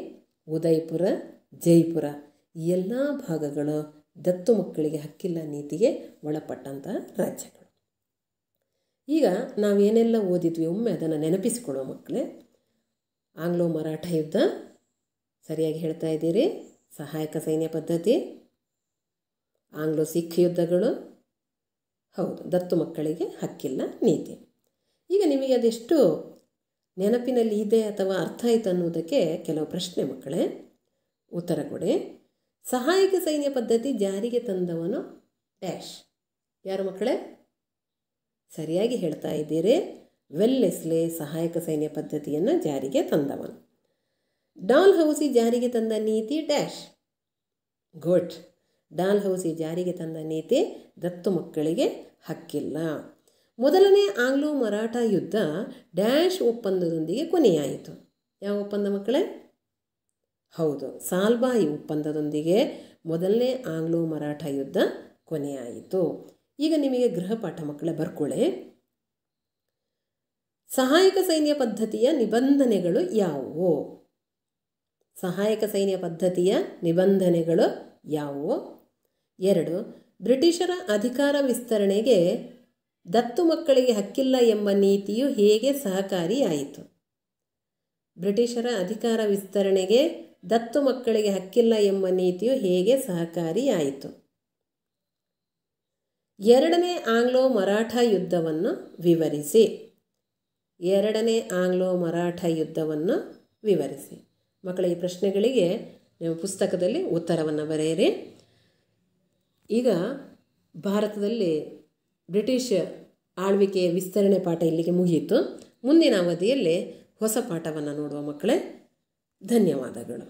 S1: ಉದಯ್ಪುರ ಜೈಪುರ ಈ ಎಲ್ಲ ಭಾಗಗಳು ದತ್ತು ಮಕ್ಕಳಿಗೆ ಹಕ್ಕಿಲ್ಲ ನೀತಿಗೆ ಒಳಪಟ್ಟಂತಹ ರಾಜ್ಯಗಳು ಈಗ ನಾವೇನೆಲ್ಲ ಓದಿದ್ವಿ ಒಮ್ಮೆ ಅದನ್ನು ನೆನಪಿಸಿಕೊಳ್ಳೋ ಮಕ್ಕಳೇ ಆಂಗ್ಲೋ ಮರಾಠ ಯುದ್ಧ ಸರಿಯಾಗಿ ಹೇಳ್ತಾ ಇದ್ದೀರಿ ಸಹಾಯಕ ಸೈನ್ಯ ಪದ್ಧತಿ ಆಂಗ್ಲೋ ಸಿಖ್ ಯುದ್ಧಗಳು ಹೌದು ದತ್ತು ಮಕ್ಕಳಿಗೆ ಹಕ್ಕಿಲ್ಲ ನೀತಿ ಈಗ ನಿಮಗೆ ಅದೆಷ್ಟು ನೆನಪಿನಲ್ಲಿ ಇದೆ ಅಥವಾ ಅರ್ಥ ಆಯಿತು ಅನ್ನುವುದಕ್ಕೆ ಕೆಲವು ಪ್ರಶ್ನೆ ಮಕ್ಕಳೇ ಉತ್ತರ ಕೊಡಿ ಸಹಾಯಕ ಸೈನ್ಯ ಪದ್ಧತಿ ಜಾರಿಗೆ ತಂದವನು ಡ್ಯಾಶ್ ಯಾರು ಮಕ್ಕಳೇ ಸರಿಯಾಗಿ ಹೇಳ್ತಾ ಇದ್ದೀರಿ ವೆಲ್ಲೆಸ್ಲೆ ಸಹಾಯಕ ಸೈನ್ಯ ಪದ್ಧತಿಯನ್ನು ಜಾರಿಗೆ ತಂದವನು ಡಾಲ್ ಹೌಸಿ ಜಾರಿಗೆ ತಂದ ನೀತಿ ಡ್ಯಾಶ್ ಗುಡ್ ಡಾಲ್ ಹೌಸಿ ಜಾರಿಗೆ ತಂದ ನೀತಿ ದತ್ತು ಮಕ್ಕಳಿಗೆ ಹಕ್ಕಿಲ್ಲ ಮೊದಲನೇ ಆಂಗ್ಲೋ ಮರಾಠ ಯುದ್ಧ ಡ್ಯಾಶ್ ಒಪ್ಪಂದದೊಂದಿಗೆ ಕೊನೆಯಾಯಿತು ಯಾವ ಒಪ್ಪಂದ ಮಕ್ಕಳೇ ಹೌದು ಸಾಲ್ಬಾಯಿ ಒಪ್ಪಂದದೊಂದಿಗೆ ಮೊದಲನೇ ಆಂಗ್ಲೋ ಮರಾಠ ಯುದ್ಧ ಕೊನೆಯಾಯಿತು ಈಗ ನಿಮಗೆ ಗೃಹಪಾಠ ಪಾಠ ಮಕ್ಕಳ ಬರ್ಕೊಳ್ಳೆ ಸಹಾಯಕ ಸೈನ್ಯ ಪದ್ಧತಿಯ ನಿಬಂಧನೆಗಳು ಯಾವುವು ಸಹಾಯಕ ಸೈನ್ಯ ಪದ್ಧತಿಯ ನಿಬಂಧನೆಗಳು ಯಾವುವು ಎರಡು ಬ್ರಿಟಿಷರ ಅಧಿಕಾರ ವಿಸ್ತರಣೆಗೆ ದತ್ತು ಮಕ್ಕಳಿಗೆ ಹಕ್ಕಿಲ್ಲ ಎಂಬ ನೀತಿಯು ಹೇಗೆ ಸಹಕಾರಿಯಾಯಿತು ಬ್ರಿಟಿಷರ ಅಧಿಕಾರ ವಿಸ್ತರಣೆಗೆ ದತ್ತು ಮಕ್ಕಳಿಗೆ ಹಕ್ಕಿಲ್ಲ ಎಂಬ ನೀತಿಯು ಹೇಗೆ ಸಹಕಾರಿಯಾಯಿತು ಎರಡನೇ ಆಂಗ್ಲೋ ಮರಾಠ ಯುದ್ಧವನ್ನು ವಿವರಿಸಿ ಎರಡನೇ ಆಂಗ್ಲೋ ಮರಾಠ ಯುದ್ಧವನ್ನು ವಿವರಿಸಿ ಮಕ್ಕಳ ಈ ಪ್ರಶ್ನೆಗಳಿಗೆ ನೀವು ಪುಸ್ತಕದಲ್ಲಿ ಉತ್ತರವನ್ನು ಬರೆಯಿರಿ ಈಗ ಭಾರತದಲ್ಲಿ ಬ್ರಿಟಿಷ್ ಆಳ್ವಿಕೆಯ ವಿಸ್ತರಣೆ ಪಾಠ ಇಲ್ಲಿಗೆ ಮುಗಿಯಿತು ಮುಂದಿನ ಅವಧಿಯಲ್ಲಿ ಹೊಸ ಪಾಠವನ್ನು ನೋಡುವ ಮಕ್ಕಳೇ ಧನ್ಯವಾದಗಳು